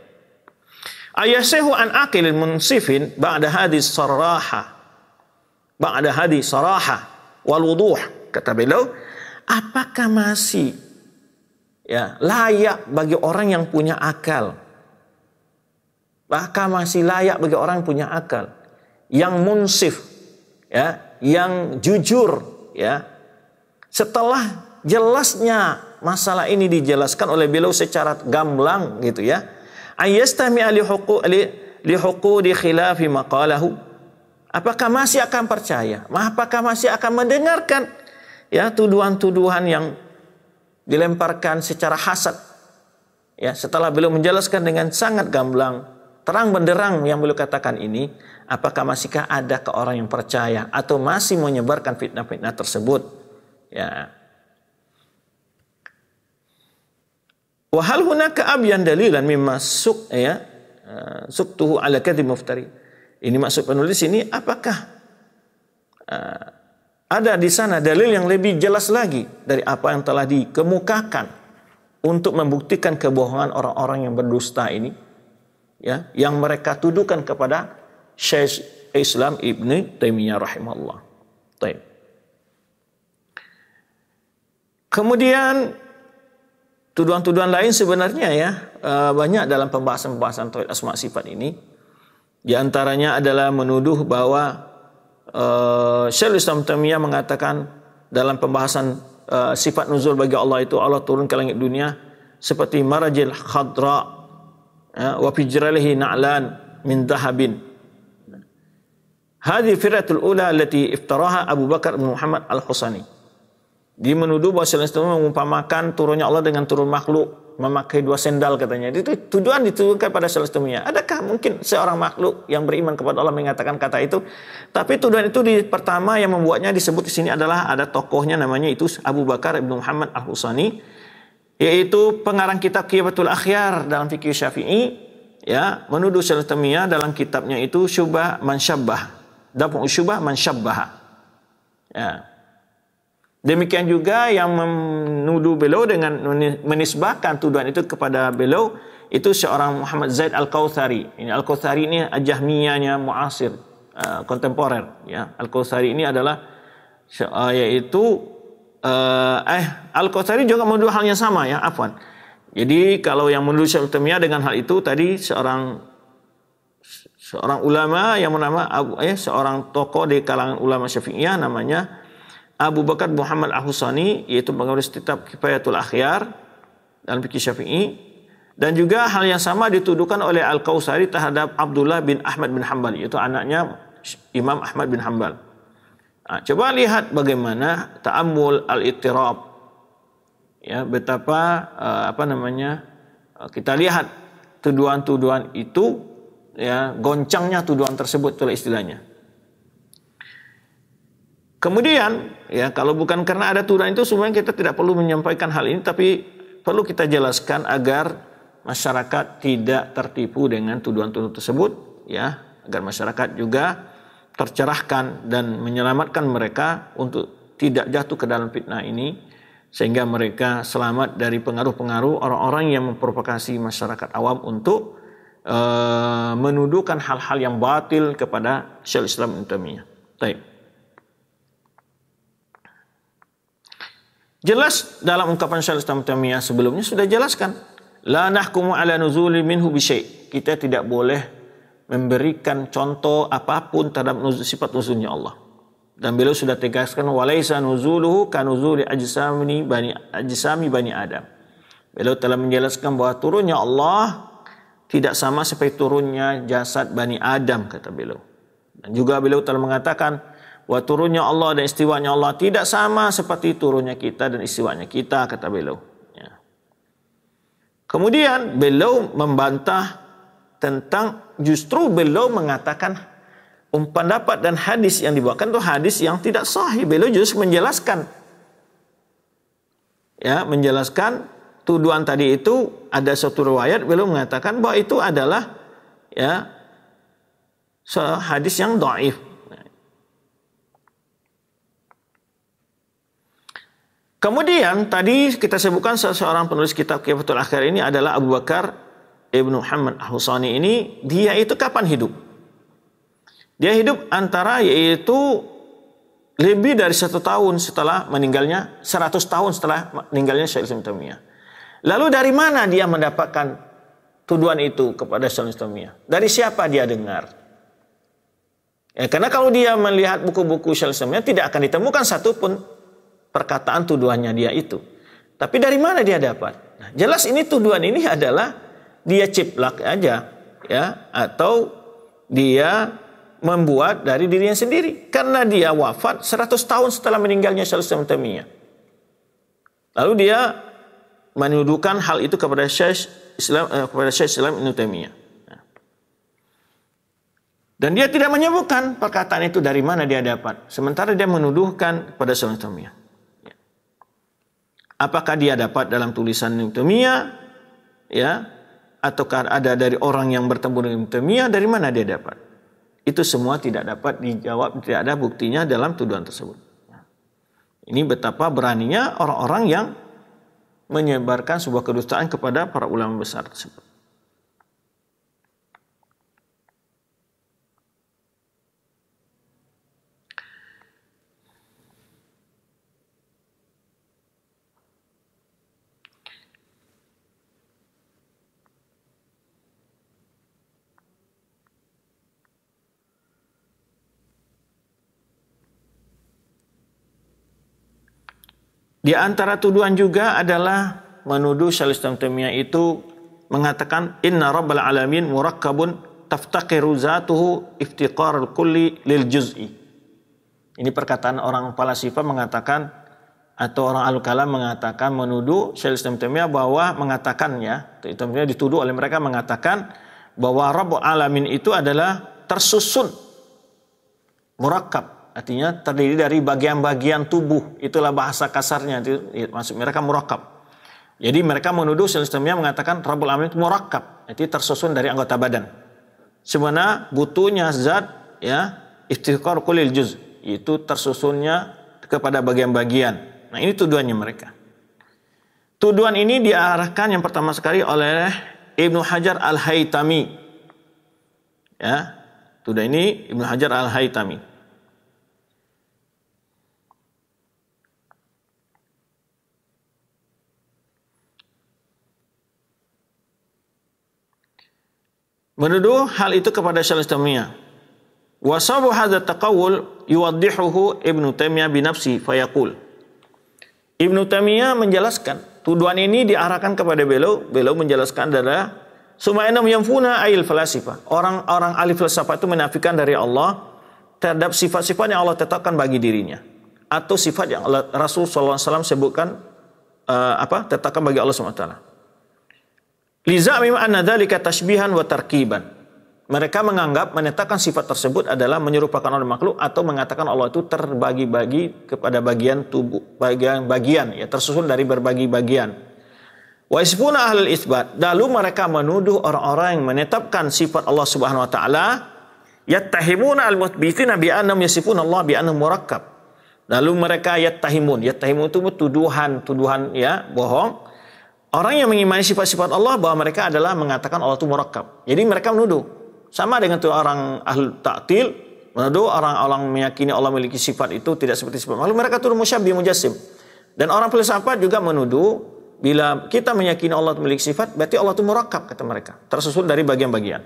Ayasehu an akil munsifin ba'da hadis saraha. Ba'da hadis saraha wal wuduh. Kata beliau, apakah masih ya layak bagi orang yang punya akal? Bahkan masih layak bagi orang yang punya akal yang munsif ya, yang jujur ya. Setelah jelasnya masalah ini dijelaskan oleh beliau secara gamblang gitu ya. Ayastami ali huqu li di khilafi maqalahu. Apakah masih akan percaya? Apakah masih akan mendengarkan ya tuduhan-tuduhan yang dilemparkan secara hasad? Ya, setelah beliau menjelaskan dengan sangat gamblang, terang benderang yang beliau katakan ini, apakah masihkah ada ke orang yang percaya atau masih menyebarkan fitnah-fitnah tersebut? Ya, Wahal hunaka abyan dalilan mimma suk ya eh, tuh ala kadhib muftari. Ini maksud penulis ini apakah eh, ada di sana dalil yang lebih jelas lagi dari apa yang telah dikemukakan untuk membuktikan kebohongan orang-orang yang berdusta ini ya yang mereka tuduhkan kepada Syekh Islam Ibnu Taimiyah rahimahullah. Kemudian Tuduhan-tuduhan lain sebenarnya ya eh, banyak dalam pembahasan-pembahasan tauhid asma sifat ini. Di antaranya adalah menuduh bahwa uh, Syaikhul Islam Taimiyah mengatakan dalam pembahasan uh, sifat nuzul bagi Allah itu Allah turun ke langit dunia seperti marajil khadra uh, wa fijralihi na'lan min dahabin. Hadhi firatul ula allati iftaraha Abu Bakar bin Muhammad Al-Husani. Dia menuduh bahwa itu mengumpamakan turunnya Allah dengan turun makhluk memakai dua sendal katanya. Itu tujuan ditujukan pada Shalih Adakah mungkin seorang makhluk yang beriman kepada Allah mengatakan kata itu? Tapi tuduhan itu di pertama yang membuatnya disebut di sini adalah ada tokohnya namanya itu Abu Bakar ibnu Muhammad al Husani yaitu pengarang kitab Kiyabatul Akhyar dalam fikih Syafi'i ya menuduh Syaikh dalam kitabnya itu syubah mansyabbah. dapung syubah mansyabbah. ya Demikian juga yang menuduh beliau dengan menisbahkan tuduhan itu kepada beliau itu seorang Muhammad Zaid Al Kautsari. Ini Al Kautsari ini ajahmiyahnya muasir uh, kontemporer. Ya, Al Kautsari ini adalah uh, yaitu uh, eh, eh Al Kautsari juga menuduh halnya sama ya, afwan. Jadi kalau yang menuduh Syekh dengan hal itu tadi seorang seorang ulama yang bernama eh, seorang tokoh di kalangan ulama Syafi'iyah namanya Abu Bakar Muhammad Al-Husani yaitu penulis kitab Kifayatul Akhyar dan fikih Syafi'i dan juga hal yang sama dituduhkan oleh Al Kausari terhadap Abdullah bin Ahmad bin Hambal yaitu anaknya Imam Ahmad bin Hambal. Nah, coba lihat bagaimana ta'ammul al-ittirab. Ya, betapa eh, apa namanya? Eh, kita lihat tuduhan-tuduhan itu ya, goncangnya tuduhan tersebut itulah istilahnya. Kemudian Ya, kalau bukan karena ada aturan itu semuanya kita tidak perlu menyampaikan hal ini tapi perlu kita jelaskan agar masyarakat tidak tertipu dengan tuduhan-tuduhan tersebut ya, agar masyarakat juga tercerahkan dan menyelamatkan mereka untuk tidak jatuh ke dalam fitnah ini sehingga mereka selamat dari pengaruh-pengaruh orang-orang yang memprovokasi masyarakat awam untuk uh, menuduhkan hal-hal yang batil kepada Syaikhul Islam Ibnu Taimiyah. Baik. Jelas dalam ungkapan Syarif Islam Tamiyah sebelumnya sudah jelaskan. La nahkumu ala nuzuli minhu bisyai. Kita tidak boleh memberikan contoh apapun terhadap sifat nuzulnya Allah. Dan beliau sudah tegaskan walaisa nuzuluhu kanuzuli ajsami bani ajsami bani Adam. Beliau telah menjelaskan bahwa turunnya Allah tidak sama seperti turunnya jasad bani Adam kata beliau. Dan juga beliau telah mengatakan Wa turunnya Allah dan istiwanya Allah tidak sama seperti turunnya kita dan istiwanya kita, kata beliau. Ya. Kemudian beliau membantah tentang justru beliau mengatakan umpan dapat dan hadis yang dibawakan itu hadis yang tidak sahih. Beliau justru menjelaskan ya menjelaskan tuduhan tadi itu ada satu riwayat beliau mengatakan bahwa itu adalah ya hadis yang doif. Kemudian tadi kita sebutkan seorang penulis kitab Kifatul Akhir ini adalah Abu Bakar Ibnu Muhammad Al-Husani ini dia itu kapan hidup? Dia hidup antara yaitu lebih dari satu tahun setelah meninggalnya, 100 tahun setelah meninggalnya Syekh Islam Taimiyah. Lalu dari mana dia mendapatkan tuduhan itu kepada Syekh Islam Taimiyah? Dari siapa dia dengar? Ya, karena kalau dia melihat buku-buku Syekh Islam Taimiyah tidak akan ditemukan satupun perkataan tuduhannya dia itu. Tapi dari mana dia dapat? Nah, jelas ini tuduhan ini adalah dia ciplak aja ya atau dia membuat dari dirinya sendiri karena dia wafat 100 tahun setelah meninggalnya Syekh Islam Lalu dia menuduhkan hal itu kepada Syekh Islam eh, kepada Syekh Islam Ibnu nah. Dan dia tidak menyebutkan perkataan itu dari mana dia dapat. Sementara dia menuduhkan kepada Syekh Taimiyah. Apakah dia dapat dalam tulisan Ibnu ya ataukah ada dari orang yang bertemu dengan Ibnu dari mana dia dapat? Itu semua tidak dapat dijawab, tidak ada buktinya dalam tuduhan tersebut. Ya. Ini betapa beraninya orang-orang yang menyebarkan sebuah kedustaan kepada para ulama besar tersebut. Di antara tuduhan juga adalah menuduh Syarif Tamtamiyah itu mengatakan inna rabbal alamin murakkabun taftaqiru zatuhu iftiqar kulli lil juz'i. Ini perkataan orang Palasifa mengatakan atau orang Al-Kalam mengatakan menuduh Syarif Tamtamiyah bahwa mengatakannya, ya, Tamtamiyah dituduh oleh mereka mengatakan bahwa Rabbul Alamin itu adalah tersusun murakkab artinya terdiri dari bagian-bagian tubuh itulah bahasa kasarnya maksud mereka murakab jadi mereka menuduh sistemnya mengatakan Rabbul Alamin itu murakab itu tersusun dari anggota badan sebenarnya butuhnya zat ya istiqor kulil juz itu tersusunnya kepada bagian-bagian nah ini tuduhannya mereka tuduhan ini diarahkan yang pertama sekali oleh Ibnu Hajar Al-Haytami ya tuduhan ini Ibnu Hajar Al-Haytami menuduh hal itu kepada Syarif Taimiyah. Wasabu hadza taqawul yuwaddihuhu Ibnu Taimiyah binafsi fayaqul. Ibnu Taimiyah menjelaskan tuduhan ini diarahkan kepada beliau, beliau menjelaskan adalah Sumainam yamfuna ail falasifa. Orang-orang ahli filsafat itu menafikan dari Allah terhadap sifat-sifat yang Allah tetapkan bagi dirinya atau sifat yang Allah, Rasul SAW sebutkan uh, apa tetapkan bagi Allah taala. Lizamim anna kata tasbihan wa tarkiban. Mereka menganggap menetapkan sifat tersebut adalah menyerupakan oleh makhluk atau mengatakan Allah itu terbagi-bagi kepada bagian tubuh, bagian-bagian ya tersusun dari berbagai bagian. Wa ispuna ahli isbat. Lalu mereka menuduh orang-orang yang menetapkan sifat Allah Subhanahu wa taala yattahimuna al anam bi si yasifuna Allah bi murakab. Lalu mereka ya tahimun yattahimun. Yattahimun itu tuduhan, tuduhan ya, bohong Orang yang mengimani sifat-sifat Allah bahwa mereka adalah mengatakan Allah itu murakab. Jadi mereka menuduh. Sama dengan tuh orang ahli taktil menuduh orang-orang meyakini Allah memiliki sifat itu tidak seperti sifat Lalu Mereka turun musyabbi mujassim. Dan orang filsafat juga menuduh bila kita meyakini Allah memiliki sifat berarti Allah itu murakab, kata mereka. Tersusun dari bagian-bagian.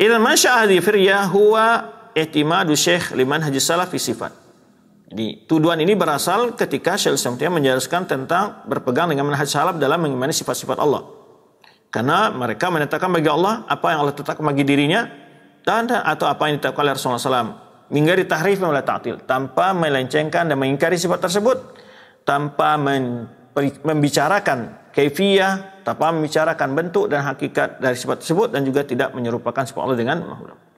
Ilman sya'adhi firya huwa ihtimadu syekh liman haji salafi sifat. Jadi tuduhan ini berasal ketika Syekh Tia menjelaskan tentang berpegang dengan manhaj salaf dalam mengimani sifat-sifat Allah. Karena mereka menetapkan bagi Allah apa yang Allah tetapkan bagi dirinya dan atau apa yang ditetapkan oleh Rasulullah SAW. Hingga ditahrif oleh ta'til tanpa melencengkan dan mengingkari sifat tersebut. Tanpa membicarakan kefiah, tanpa membicarakan bentuk dan hakikat dari sifat tersebut dan juga tidak menyerupakan sifat Allah dengan makhluk.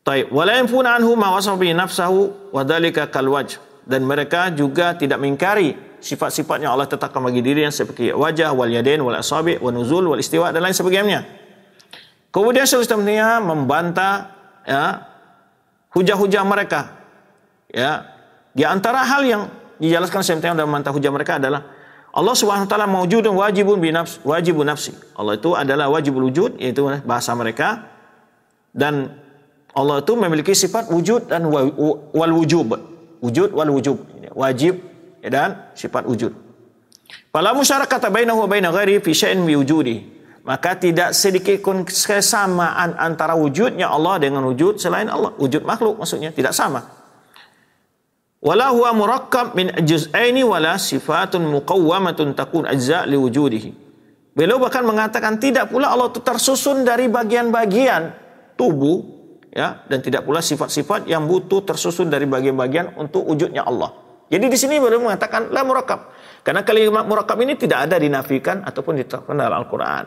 Taib. Wala yanfuna anhu ma nafsahu wa kalwaj Dan mereka juga tidak mengingkari sifat sifatnya Allah tetapkan bagi diri yang seperti wajah, wal yadain, wal asabi, wal nuzul, wal istiwa dan lain sebagainya. Kemudian selanjutnya membantah ya, hujah-hujah mereka. Ya, di antara hal yang dijelaskan sebenarnya dalam membantah hujah mereka adalah Allah Subhanahu wa taala mawjudun wajibun binafs wajibun nafsi. Allah itu adalah wajibul wujud yaitu bahasa mereka dan Allah itu memiliki sifat wujud dan wal wujub. Wujud wal wujub. Wajib ya dan sifat wujud. Fala musyarakata bainahu wa baina ghairi fi syai'in bi wujudi. Maka tidak sedikit pun kesamaan antara wujudnya Allah dengan wujud selain Allah. Wujud makhluk maksudnya tidak sama. Wala huwa murakkab min juz'aini wala sifatun muqawwamatun takun ajza li wujudihi. Beliau bahkan mengatakan tidak pula Allah itu tersusun dari bagian-bagian tubuh ya dan tidak pula sifat-sifat yang butuh tersusun dari bagian-bagian untuk wujudnya Allah. Jadi di sini beliau mengatakan la murakab. Karena kalimat murakab ini tidak ada dinafikan ataupun ditetapkan dalam Al-Qur'an.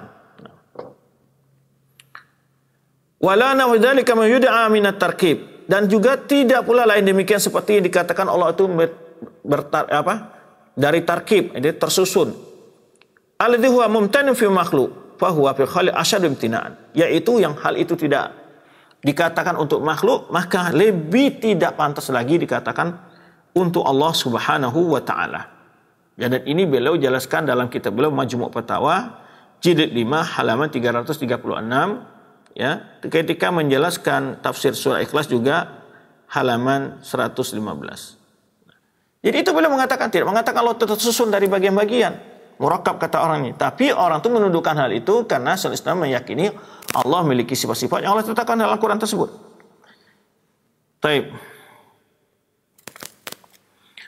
Wala nahdalika ma yud'a min tarkib dan juga tidak pula lain demikian seperti yang dikatakan Allah itu bertar, apa? dari tarkib, ini tersusun. Alladhi huwa mumtanin fi makhluq fa huwa fi khali asyadu imtina'an. Yaitu yang hal itu tidak dikatakan untuk makhluk, maka lebih tidak pantas lagi dikatakan untuk Allah Subhanahu wa taala. Ya, dan ini beliau jelaskan dalam kitab beliau Majmu' Fatawa jilid 5 halaman 336 ya, ketika menjelaskan tafsir surah Ikhlas juga halaman 115. Jadi itu beliau mengatakan tidak mengatakan Allah tersusun dari bagian-bagian murakab kata orang ini. Tapi orang itu menuduhkan hal itu karena Syaikhul Islam meyakini Allah memiliki sifat-sifat yang Allah tetapkan dalam Al-Quran tersebut. Taib.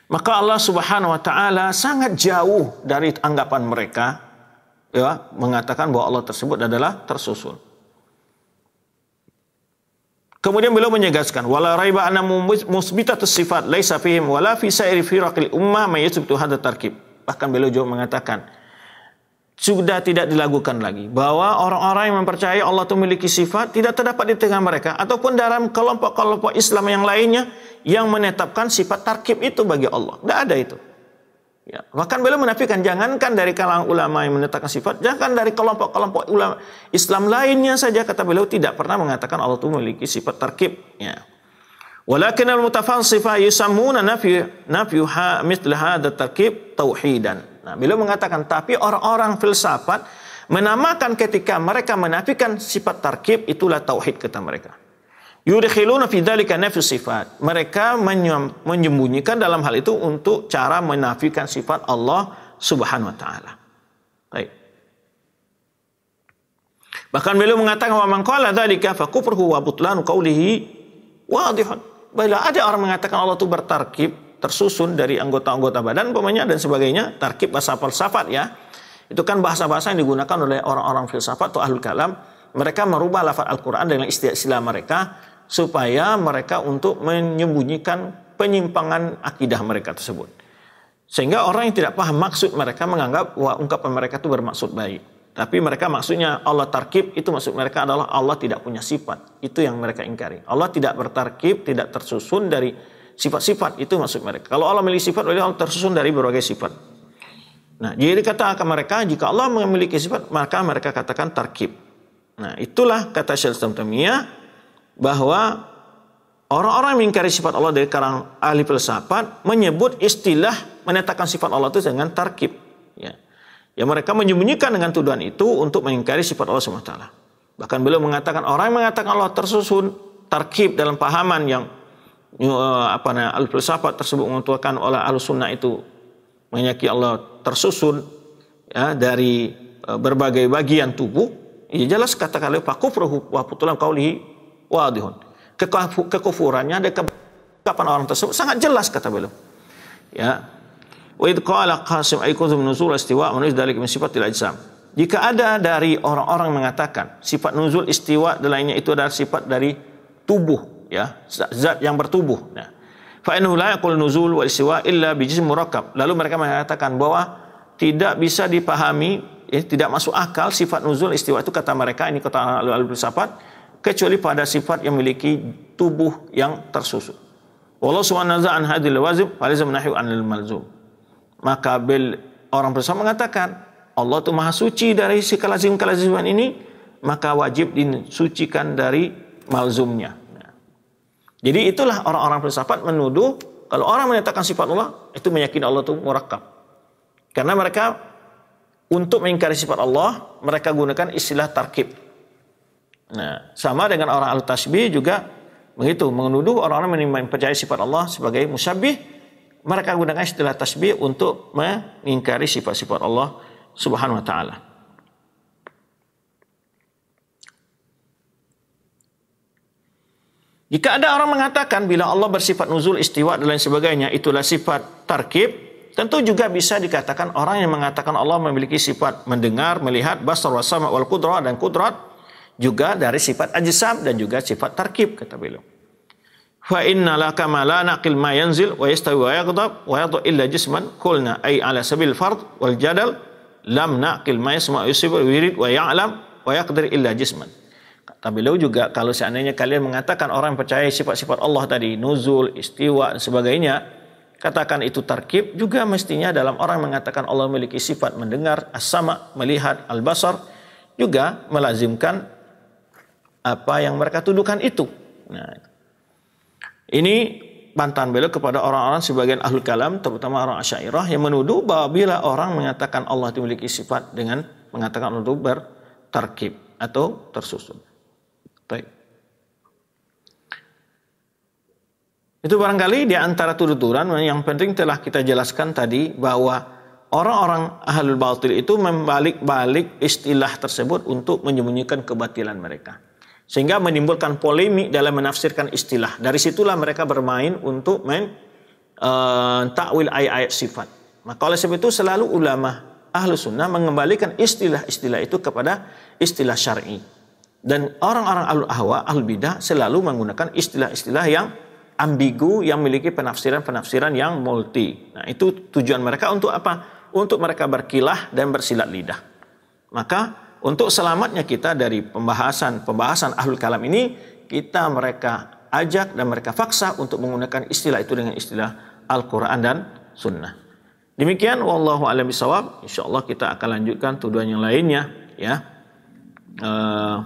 Maka Allah Subhanahu wa taala sangat jauh dari anggapan mereka ya mengatakan bahwa Allah tersebut adalah tersusun. Kemudian beliau menyegaskan wala raiba anna musbitatus sifat laisa fihim wala fi sa'iri firaqil umma may hadha tarkib. Bahkan beliau juga mengatakan, sudah tidak dilakukan lagi. Bahwa orang-orang yang mempercayai Allah itu memiliki sifat tidak terdapat di tengah mereka. Ataupun dalam kelompok-kelompok Islam yang lainnya yang menetapkan sifat tarkib itu bagi Allah. Tidak ada itu. Ya. Bahkan beliau menafikan, jangankan dari kalangan ulama yang menetapkan sifat, jangan dari kelompok-kelompok ulama Islam lainnya saja, kata beliau tidak pernah mengatakan Allah itu memiliki sifat tarkib. Ya. Walakin al mutafansifa yusammuna nafyu nafyuha mithl hadha tarkib tauhidan. Nah, beliau mengatakan tapi orang-orang filsafat menamakan ketika mereka menafikan sifat tarkib itulah tauhid kata mereka. Yudkhiluna fi dzalika nafyu sifat. Mereka menyembunyikan dalam hal itu untuk cara menafikan sifat Allah Subhanahu wa taala. Baik. Bahkan beliau mengatakan wa man qala dzalika fa kufruhu wa butlanu qawlihi wadihun baiklah ada orang mengatakan Allah itu bertarkib, tersusun dari anggota-anggota badan, pemainnya dan sebagainya, tarkib bahasa filsafat ya. Itu kan bahasa-bahasa yang digunakan oleh orang-orang filsafat atau ahlul kalam. Mereka merubah lafaz Al-Quran dengan istilah mereka supaya mereka untuk menyembunyikan penyimpangan akidah mereka tersebut. Sehingga orang yang tidak paham maksud mereka menganggap bahwa ungkapan mereka itu bermaksud baik. Tapi mereka maksudnya Allah tarkib itu maksud mereka adalah Allah tidak punya sifat. Itu yang mereka ingkari. Allah tidak bertarkib, tidak tersusun dari sifat-sifat. Itu maksud mereka. Kalau Allah memiliki sifat, oleh Allah tersusun dari berbagai sifat. Nah, jadi kata mereka, jika Allah memiliki sifat, maka mereka katakan tarkib. Nah, itulah kata Syekh Tamtamiyah bahwa orang-orang yang mengingkari sifat Allah dari karang ahli filsafat menyebut istilah menetapkan sifat Allah itu dengan tarkib. Ya. Ya mereka menyembunyikan dengan tuduhan itu untuk mengingkari sifat Allah SWT. Bahkan beliau mengatakan orang yang mengatakan Allah tersusun, terkib dalam pahaman yang eh, apa namanya al filsafat tersebut mengutuakan oleh al sunnah itu menyaki Allah tersusun ya, dari eh, berbagai bagian tubuh. Ya jelas katakan oleh pakufruhu wa putulam kaulihi wadihun. Kekufurannya ada kapan orang tersebut sangat jelas kata beliau. Ya, Wa idh qala Qasim ay nuzul istiwa menulis dalik min sifatil ajsam. Jika ada dari orang-orang mengatakan sifat nuzul istiwa dan lainnya itu adalah sifat dari tubuh ya, zat yang bertubuh. Nah, fa innahu la yaqul nuzul wal istiwa illa bi jism murakkab. Lalu mereka mengatakan bahwa tidak bisa dipahami ya, tidak masuk akal sifat nuzul istiwa itu kata mereka ini kata al-filsafat kecuali pada sifat yang memiliki tubuh yang tersusun. Wallahu subhanahu wa ta'ala an hadil wazib, falizam nahyu anil malzum. Maka bel orang bersama mengatakan, Allah itu maha suci dari si kalazim-kalaziman ini, maka wajib disucikan dari malzumnya. Jadi itulah orang-orang filsafat menuduh kalau orang menyatakan sifat Allah itu meyakini Allah itu murakab. Karena mereka untuk mengingkari sifat Allah mereka gunakan istilah tarkib. Nah, sama dengan orang al-tasbih juga begitu menuduh orang-orang yang percaya sifat Allah sebagai musyabih mereka gunakan istilah tasbih untuk mengingkari sifat-sifat Allah Subhanahu wa taala. Jika ada orang mengatakan bila Allah bersifat nuzul, istiwa dan lain sebagainya, itulah sifat tarkib, tentu juga bisa dikatakan orang yang mengatakan Allah memiliki sifat mendengar, melihat, basar wasama wal kudrat dan kudrat juga dari sifat ajisam dan juga sifat tarkib kata beliau fa inna laka ma la naqil ma yanzil wa yastawi wa yaghdab wa yadu illa jisman qulna ay ala sabil fard wal jadal lam naqil ma yasma yusib wa yurid wa ya'lam wa yaqdir illa jisman kata beliau juga kalau seandainya kalian mengatakan orang yang percaya sifat-sifat Allah tadi nuzul istiwa dan sebagainya katakan itu tarkib juga mestinya dalam orang mengatakan Allah memiliki sifat mendengar as-sama melihat al-basar juga melazimkan apa yang mereka tuduhkan itu nah ini bantahan beliau kepada orang-orang sebagian ahlul kalam, terutama orang asyairah yang menuduh bahwa bila orang mengatakan Allah dimiliki sifat dengan mengatakan untuk itu atau tersusun. Baik. Itu barangkali di antara tuduhan yang penting telah kita jelaskan tadi bahwa orang-orang ahlul batil itu membalik-balik istilah tersebut untuk menyembunyikan kebatilan mereka sehingga menimbulkan polemik dalam menafsirkan istilah. Dari situlah mereka bermain untuk main uh, eh, takwil ayat-ayat sifat. Maka oleh sebab itu selalu ulama ahlu sunnah mengembalikan istilah-istilah itu kepada istilah syar'i. Dan orang-orang ahlu ahwa, ahlu bidah selalu menggunakan istilah-istilah yang ambigu yang memiliki penafsiran-penafsiran yang multi. Nah itu tujuan mereka untuk apa? Untuk mereka berkilah dan bersilat lidah. Maka untuk selamatnya kita dari pembahasan-pembahasan ahlul kalam ini, kita mereka ajak dan mereka faksa untuk menggunakan istilah itu dengan istilah Al-Quran dan Sunnah. Demikian, wallahu alam bisawab. Insya Allah kita akan lanjutkan tuduhan yang lainnya. Ya, uh,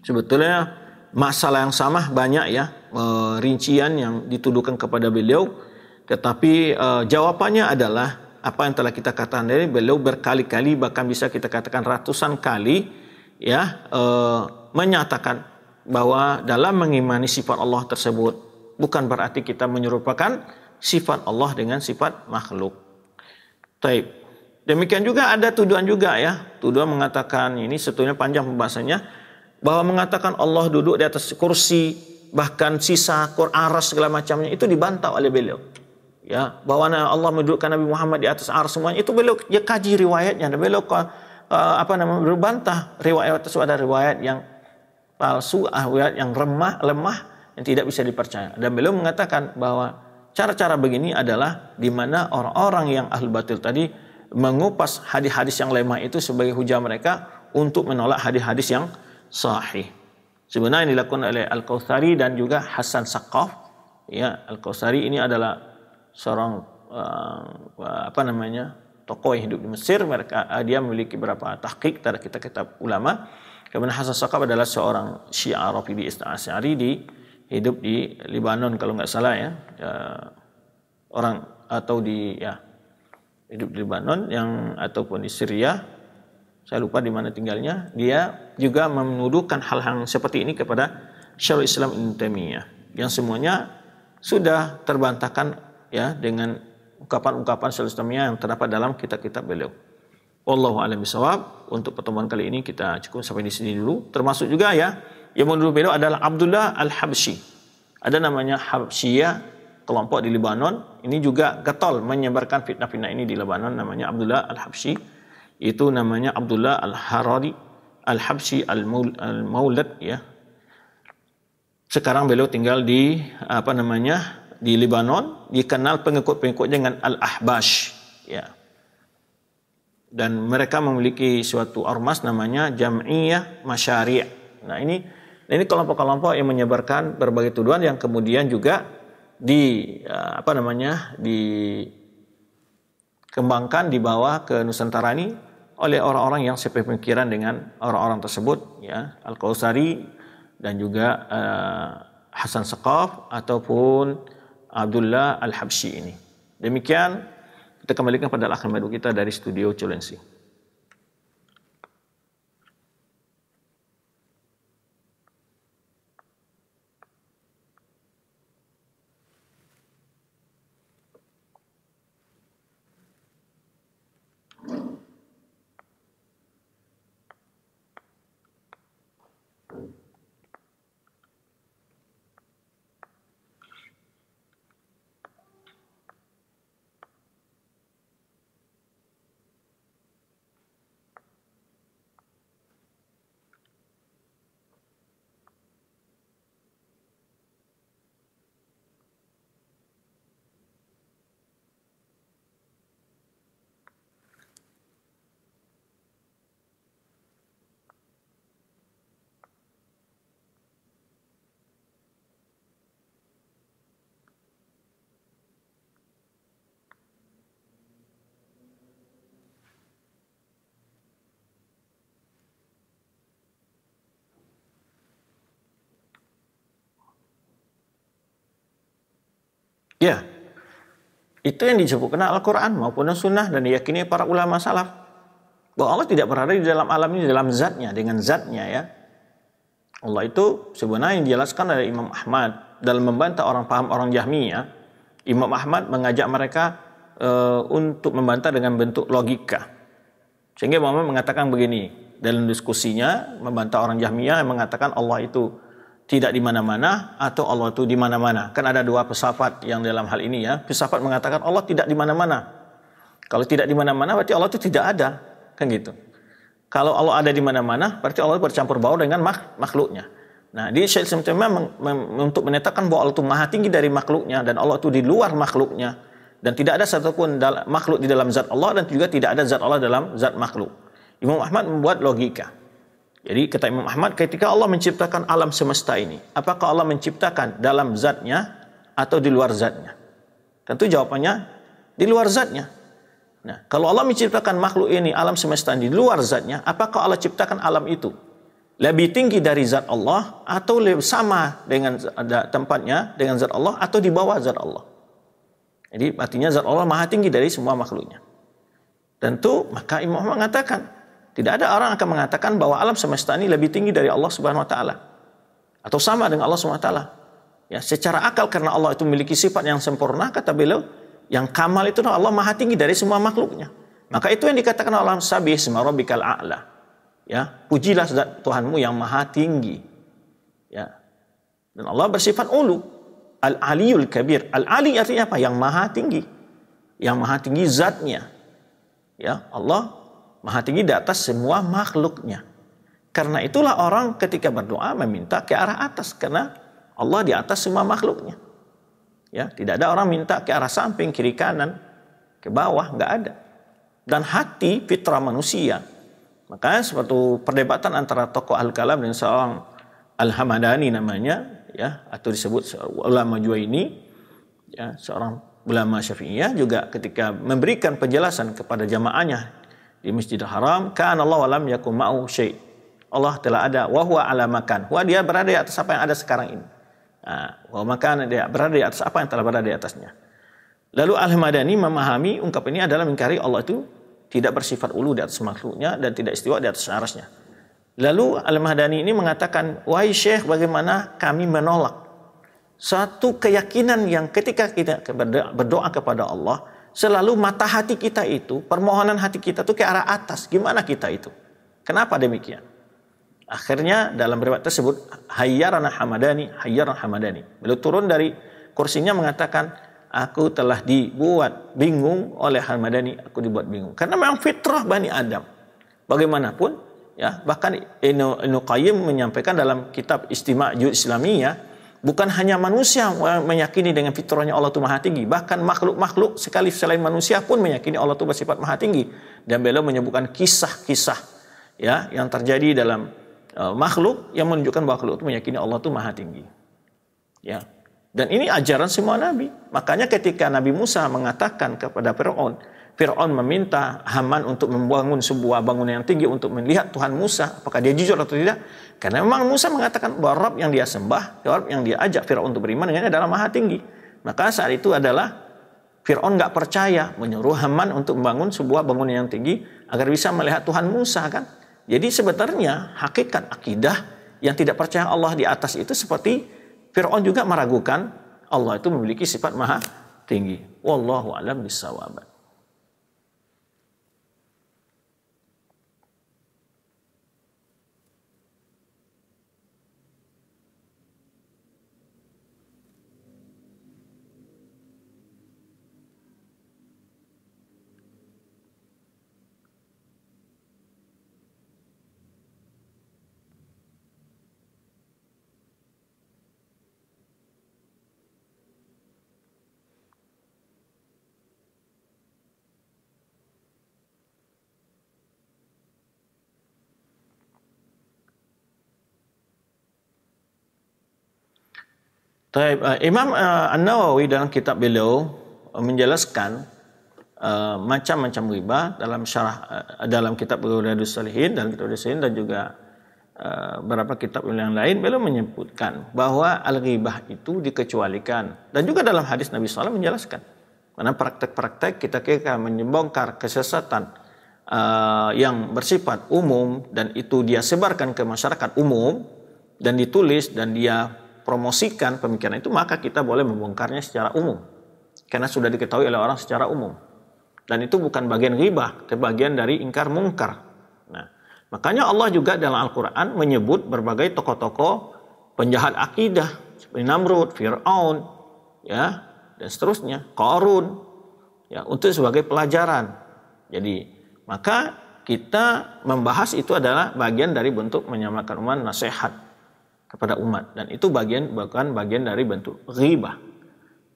sebetulnya masalah yang sama banyak ya uh, rincian yang dituduhkan kepada beliau, tetapi uh, jawabannya adalah apa yang telah kita katakan dari beliau berkali-kali bahkan bisa kita katakan ratusan kali ya e, menyatakan bahwa dalam mengimani sifat Allah tersebut bukan berarti kita menyerupakan sifat Allah dengan sifat makhluk. Taib. Demikian juga ada tuduhan juga ya. Tuduhan mengatakan ini sebetulnya panjang pembahasannya bahwa mengatakan Allah duduk di atas kursi bahkan sisa Quran segala macamnya itu dibantah oleh beliau ya bahwa Allah mendudukkan Nabi Muhammad di atas ars semuanya itu beliau ya kaji riwayatnya dan beliau uh, eh, apa namanya berbantah riwayat itu ada riwayat yang palsu ah, riwayat yang remah lemah yang tidak bisa dipercaya dan beliau mengatakan bahwa cara-cara begini adalah di mana orang-orang yang ahlul batil tadi mengupas hadis-hadis yang lemah itu sebagai hujah mereka untuk menolak hadis-hadis yang sahih. Sebenarnya yang dilakukan oleh Al-Kautsari dan juga Hasan Saqaf. Ya, Al-Kautsari ini adalah seorang uh, apa namanya tokoh yang hidup di Mesir mereka eh, dia memiliki beberapa tahqiq terhadap kita kitab ulama kemudian Hasan Sakab adalah seorang Syiah di Asy'ari di hidup di Lebanon kalau nggak salah ya uh, orang atau di ya hidup di Lebanon yang ataupun di Syria saya lupa di mana tinggalnya dia juga menuduhkan hal-hal seperti ini kepada Syekhul Islam Intemia yang semuanya sudah terbantahkan ya dengan ungkapan-ungkapan selanjutnya yang terdapat dalam kitab-kitab beliau. Wallahu a'lam bishawab. Untuk pertemuan kali ini kita cukup sampai di sini dulu. Termasuk juga ya yang menurut beliau adalah Abdullah Al-Habsyi. Ada namanya Habsiyah kelompok di Lebanon ini juga getol menyebarkan fitnah-fitnah ini di Lebanon namanya Abdullah Al-Habsyi itu namanya Abdullah Al-Harari Al-Habsyi Al-Maulad ya sekarang beliau tinggal di apa namanya di Lebanon dikenal pengikut-pengikut dengan Al-Ahbash ya. Dan mereka memiliki suatu ormas namanya Jam'iyah masyariah Nah, ini ini kelompok-kelompok yang menyebarkan berbagai tuduhan yang kemudian juga di ya, apa namanya? dikembangkan di ke Nusantara ini oleh orang-orang yang sepemikiran dengan orang-orang tersebut ya, al qausari dan juga uh, Hasan Sekof ataupun Abdullah Al-Habsyi ini. Demikian kita kembalikan pada akhir madu kita dari studio Celensi. Ya, itu yang disebut kenal Al-Quran maupun Sunnah dan diyakini para ulama salaf. Bahwa Allah tidak berada di dalam alam ini, di dalam zatnya, dengan zatnya ya. Allah itu sebenarnya yang dijelaskan oleh Imam Ahmad dalam membantah orang paham orang ya. Imam Ahmad mengajak mereka e, untuk membantah dengan bentuk logika. Sehingga Muhammad mengatakan begini, dalam diskusinya membantah orang Jahmiyah yang mengatakan Allah itu tidak di mana-mana atau Allah itu di mana-mana. Kan ada dua pesawat yang dalam hal ini ya. Pesawat mengatakan Allah tidak di mana-mana. Kalau tidak di mana-mana berarti Allah itu tidak ada, kan gitu. Kalau Allah ada di mana-mana berarti Allah bercampur baur dengan makhluknya. Nah, di Syekh Semtema untuk menetapkan bahwa Allah itu maha tinggi dari makhluknya dan Allah itu di luar makhluknya dan tidak ada satupun makhluk di dalam zat Allah dan juga tidak ada zat Allah dalam zat makhluk. Imam Ahmad membuat logika. Jadi kata Imam Ahmad, ketika Allah menciptakan alam semesta ini, apakah Allah menciptakan dalam zatnya atau di luar zatnya? Tentu kan jawabannya di luar zatnya. Nah, kalau Allah menciptakan makhluk ini, alam semesta ini di luar zatnya, apakah Allah ciptakan alam itu? Lebih tinggi dari zat Allah atau lebih sama dengan tempatnya dengan zat Allah atau di bawah zat Allah? Jadi artinya zat Allah maha tinggi dari semua makhluknya. Tentu maka Imam Ahmad mengatakan tidak ada orang akan mengatakan bahwa alam semesta ini lebih tinggi dari Allah Subhanahu wa taala atau sama dengan Allah Subhanahu wa taala. Ya, secara akal karena Allah itu memiliki sifat yang sempurna kata beliau, yang kamal itu Allah Maha tinggi dari semua makhluknya. Maka itu yang dikatakan alam Sabih Rabbikal A'la. Ya, pujilah zat Tuhanmu yang Maha tinggi. Ya. Dan Allah bersifat ulu. Al-Aliyul Kabir. Al-Ali artinya apa? Yang Maha Tinggi. Yang Maha Tinggi zatnya. Ya, Allah maha tinggi di atas semua makhluknya. Karena itulah orang ketika berdoa meminta ke arah atas karena Allah di atas semua makhluknya. Ya, tidak ada orang minta ke arah samping, kiri kanan, ke bawah, nggak ada. Dan hati fitrah manusia. Makanya suatu perdebatan antara tokoh Al-Kalam dan seorang Al-Hamadani namanya, ya, atau disebut ulama juga ini, ya, seorang ulama Syafi'iyah juga ketika memberikan penjelasan kepada jamaahnya di Masjidil Haram, kana Allah lam yakum ma'u syai. Allah telah ada wa huwa ala dia berada di atas apa yang ada sekarang ini. Nah, wa makan dia berada di atas apa yang telah berada di atasnya. Lalu Al-Madani memahami ungkap ini adalah mengingkari Allah itu tidak bersifat ulu di atas makhluknya dan tidak istiwa di atas arasnya. Lalu Al-Mahdani ini mengatakan, Wahai Syekh bagaimana kami menolak satu keyakinan yang ketika kita berdoa kepada Allah, selalu mata hati kita itu, permohonan hati kita tuh ke arah atas. Gimana kita itu? Kenapa demikian? Akhirnya dalam riwayat tersebut Hayyarana Hamadani, Hayyarana Hamadani. Beliau turun dari kursinya mengatakan, aku telah dibuat bingung oleh Hamadani, aku dibuat bingung. Karena memang fitrah Bani Adam. Bagaimanapun, ya bahkan Ibnu Qayyim menyampaikan dalam kitab Istimak Yud Islamiyah, bukan hanya manusia meyakini dengan fitrahnya Allah itu maha tinggi, bahkan makhluk-makhluk sekali selain manusia pun meyakini Allah itu bersifat maha tinggi. Dan beliau menyebutkan kisah-kisah ya yang terjadi dalam uh, makhluk yang menunjukkan bahwa makhluk itu meyakini Allah itu maha tinggi. Ya. Dan ini ajaran semua nabi. Makanya ketika Nabi Musa mengatakan kepada Firaun, Fir'aun meminta Haman untuk membangun sebuah bangunan yang tinggi untuk melihat Tuhan Musa apakah dia jujur atau tidak karena memang Musa mengatakan bahwa Rab yang dia sembah Rab yang dia ajak Fir'aun untuk beriman dengannya adalah maha tinggi maka saat itu adalah Fir'aun nggak percaya menyuruh Haman untuk membangun sebuah bangunan yang tinggi agar bisa melihat Tuhan Musa kan jadi sebenarnya hakikat akidah yang tidak percaya Allah di atas itu seperti Fir'aun juga meragukan Allah itu memiliki sifat maha tinggi. Wallahu alam bisawabat. Taib, uh, Imam uh, An-Nawawi dalam kitab beliau uh, menjelaskan macam uh, macam-macam riba dalam syarah uh, dalam kitab Riyadhus Salihin dan kitab Salihin dan juga uh, beberapa kitab yang lain beliau menyebutkan bahwa al-ghibah itu dikecualikan dan juga dalam hadis Nabi SAW menjelaskan karena praktek-praktek kita kira menyembongkar kesesatan uh, yang bersifat umum dan itu dia sebarkan ke masyarakat umum dan ditulis dan dia promosikan pemikiran itu, maka kita boleh membongkarnya secara umum. Karena sudah diketahui oleh orang secara umum. Dan itu bukan bagian riba tapi bagian dari ingkar mungkar. Nah, makanya Allah juga dalam Al-Quran menyebut berbagai tokoh-tokoh penjahat akidah, seperti Namrud, Fir'aun, ya, dan seterusnya, Qarun, ya, untuk sebagai pelajaran. Jadi, maka kita membahas itu adalah bagian dari bentuk menyamakan umat nasihat kepada umat dan itu bagian bahkan bagian dari bentuk riba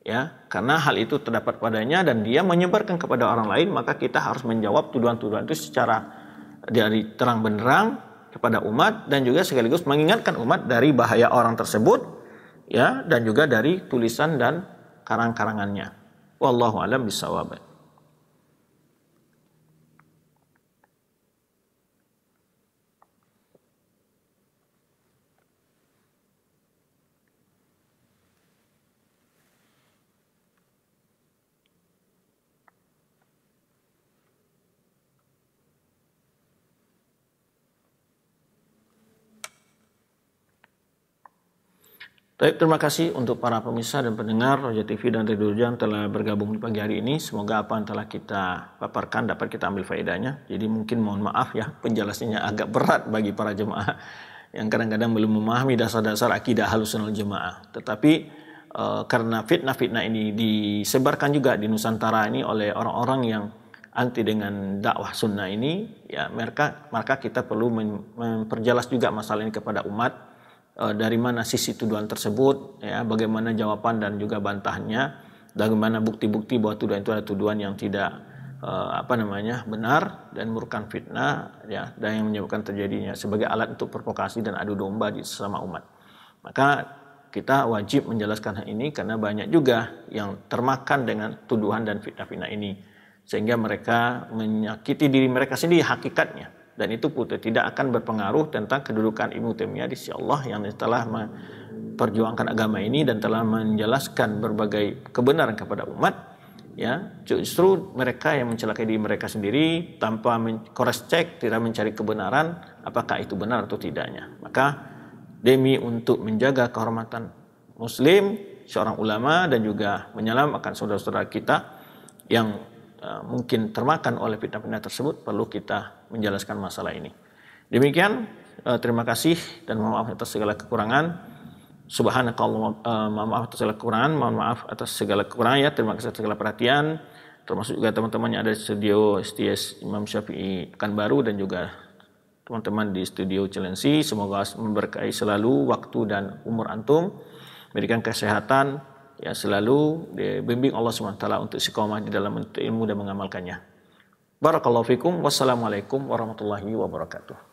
ya karena hal itu terdapat padanya dan dia menyebarkan kepada orang lain maka kita harus menjawab tuduhan-tuduhan itu secara dari terang benderang kepada umat dan juga sekaligus mengingatkan umat dari bahaya orang tersebut ya dan juga dari tulisan dan karang-karangannya wallahu alam bisawab Baik, terima kasih untuk para pemirsa dan pendengar Raja TV dan Radio Jan telah bergabung di pagi hari ini. Semoga apa yang telah kita paparkan dapat kita ambil faedahnya. Jadi mungkin mohon maaf ya penjelasannya agak berat bagi para jemaah yang kadang-kadang belum memahami dasar-dasar akidah halusunul jemaah. Tetapi e, karena fitnah-fitnah ini disebarkan juga di Nusantara ini oleh orang-orang yang anti dengan dakwah sunnah ini, ya mereka maka kita perlu memperjelas juga masalah ini kepada umat Eh, dari mana sisi tuduhan tersebut, ya, bagaimana jawaban dan juga bantahnya, bagaimana bukti-bukti bahwa tuduhan itu adalah tuduhan yang tidak uh, apa namanya benar dan merupakan fitnah, ya, dan yang menyebabkan terjadinya sebagai alat untuk provokasi dan adu domba di sesama umat. Maka kita wajib menjelaskan hal ini karena banyak juga yang termakan dengan tuduhan dan fitnah-fitnah ini sehingga mereka menyakiti diri mereka sendiri hakikatnya dan itu putih tidak akan berpengaruh tentang kedudukan Ibnu Taimiyah di sisi Allah yang telah memperjuangkan agama ini dan telah menjelaskan berbagai kebenaran kepada umat ya justru mereka yang mencelakai diri mereka sendiri tanpa cross check tidak mencari kebenaran apakah itu benar atau tidaknya maka demi untuk menjaga kehormatan muslim seorang ulama dan juga akan saudara-saudara kita yang uh, mungkin termakan oleh fitnah-fitnah tersebut perlu kita menjelaskan masalah ini. Demikian, eh, terima kasih dan mohon maaf atas segala kekurangan. Subhanakallah, eh, mohon maaf atas segala kekurangan, mohon maaf atas segala kekurangan ya. Terima kasih atas segala perhatian, termasuk juga teman-teman yang ada di studio STS Imam Syafi'i Kanbaru dan juga teman-teman di studio Celensi. Semoga memberkahi selalu waktu dan umur antum, berikan kesehatan, ya selalu dibimbing Allah SWT untuk sekomah di dalam ilmu dan mengamalkannya. Barakallahu fikum. Wassalamualaikum warahmatullahi wabarakatuh.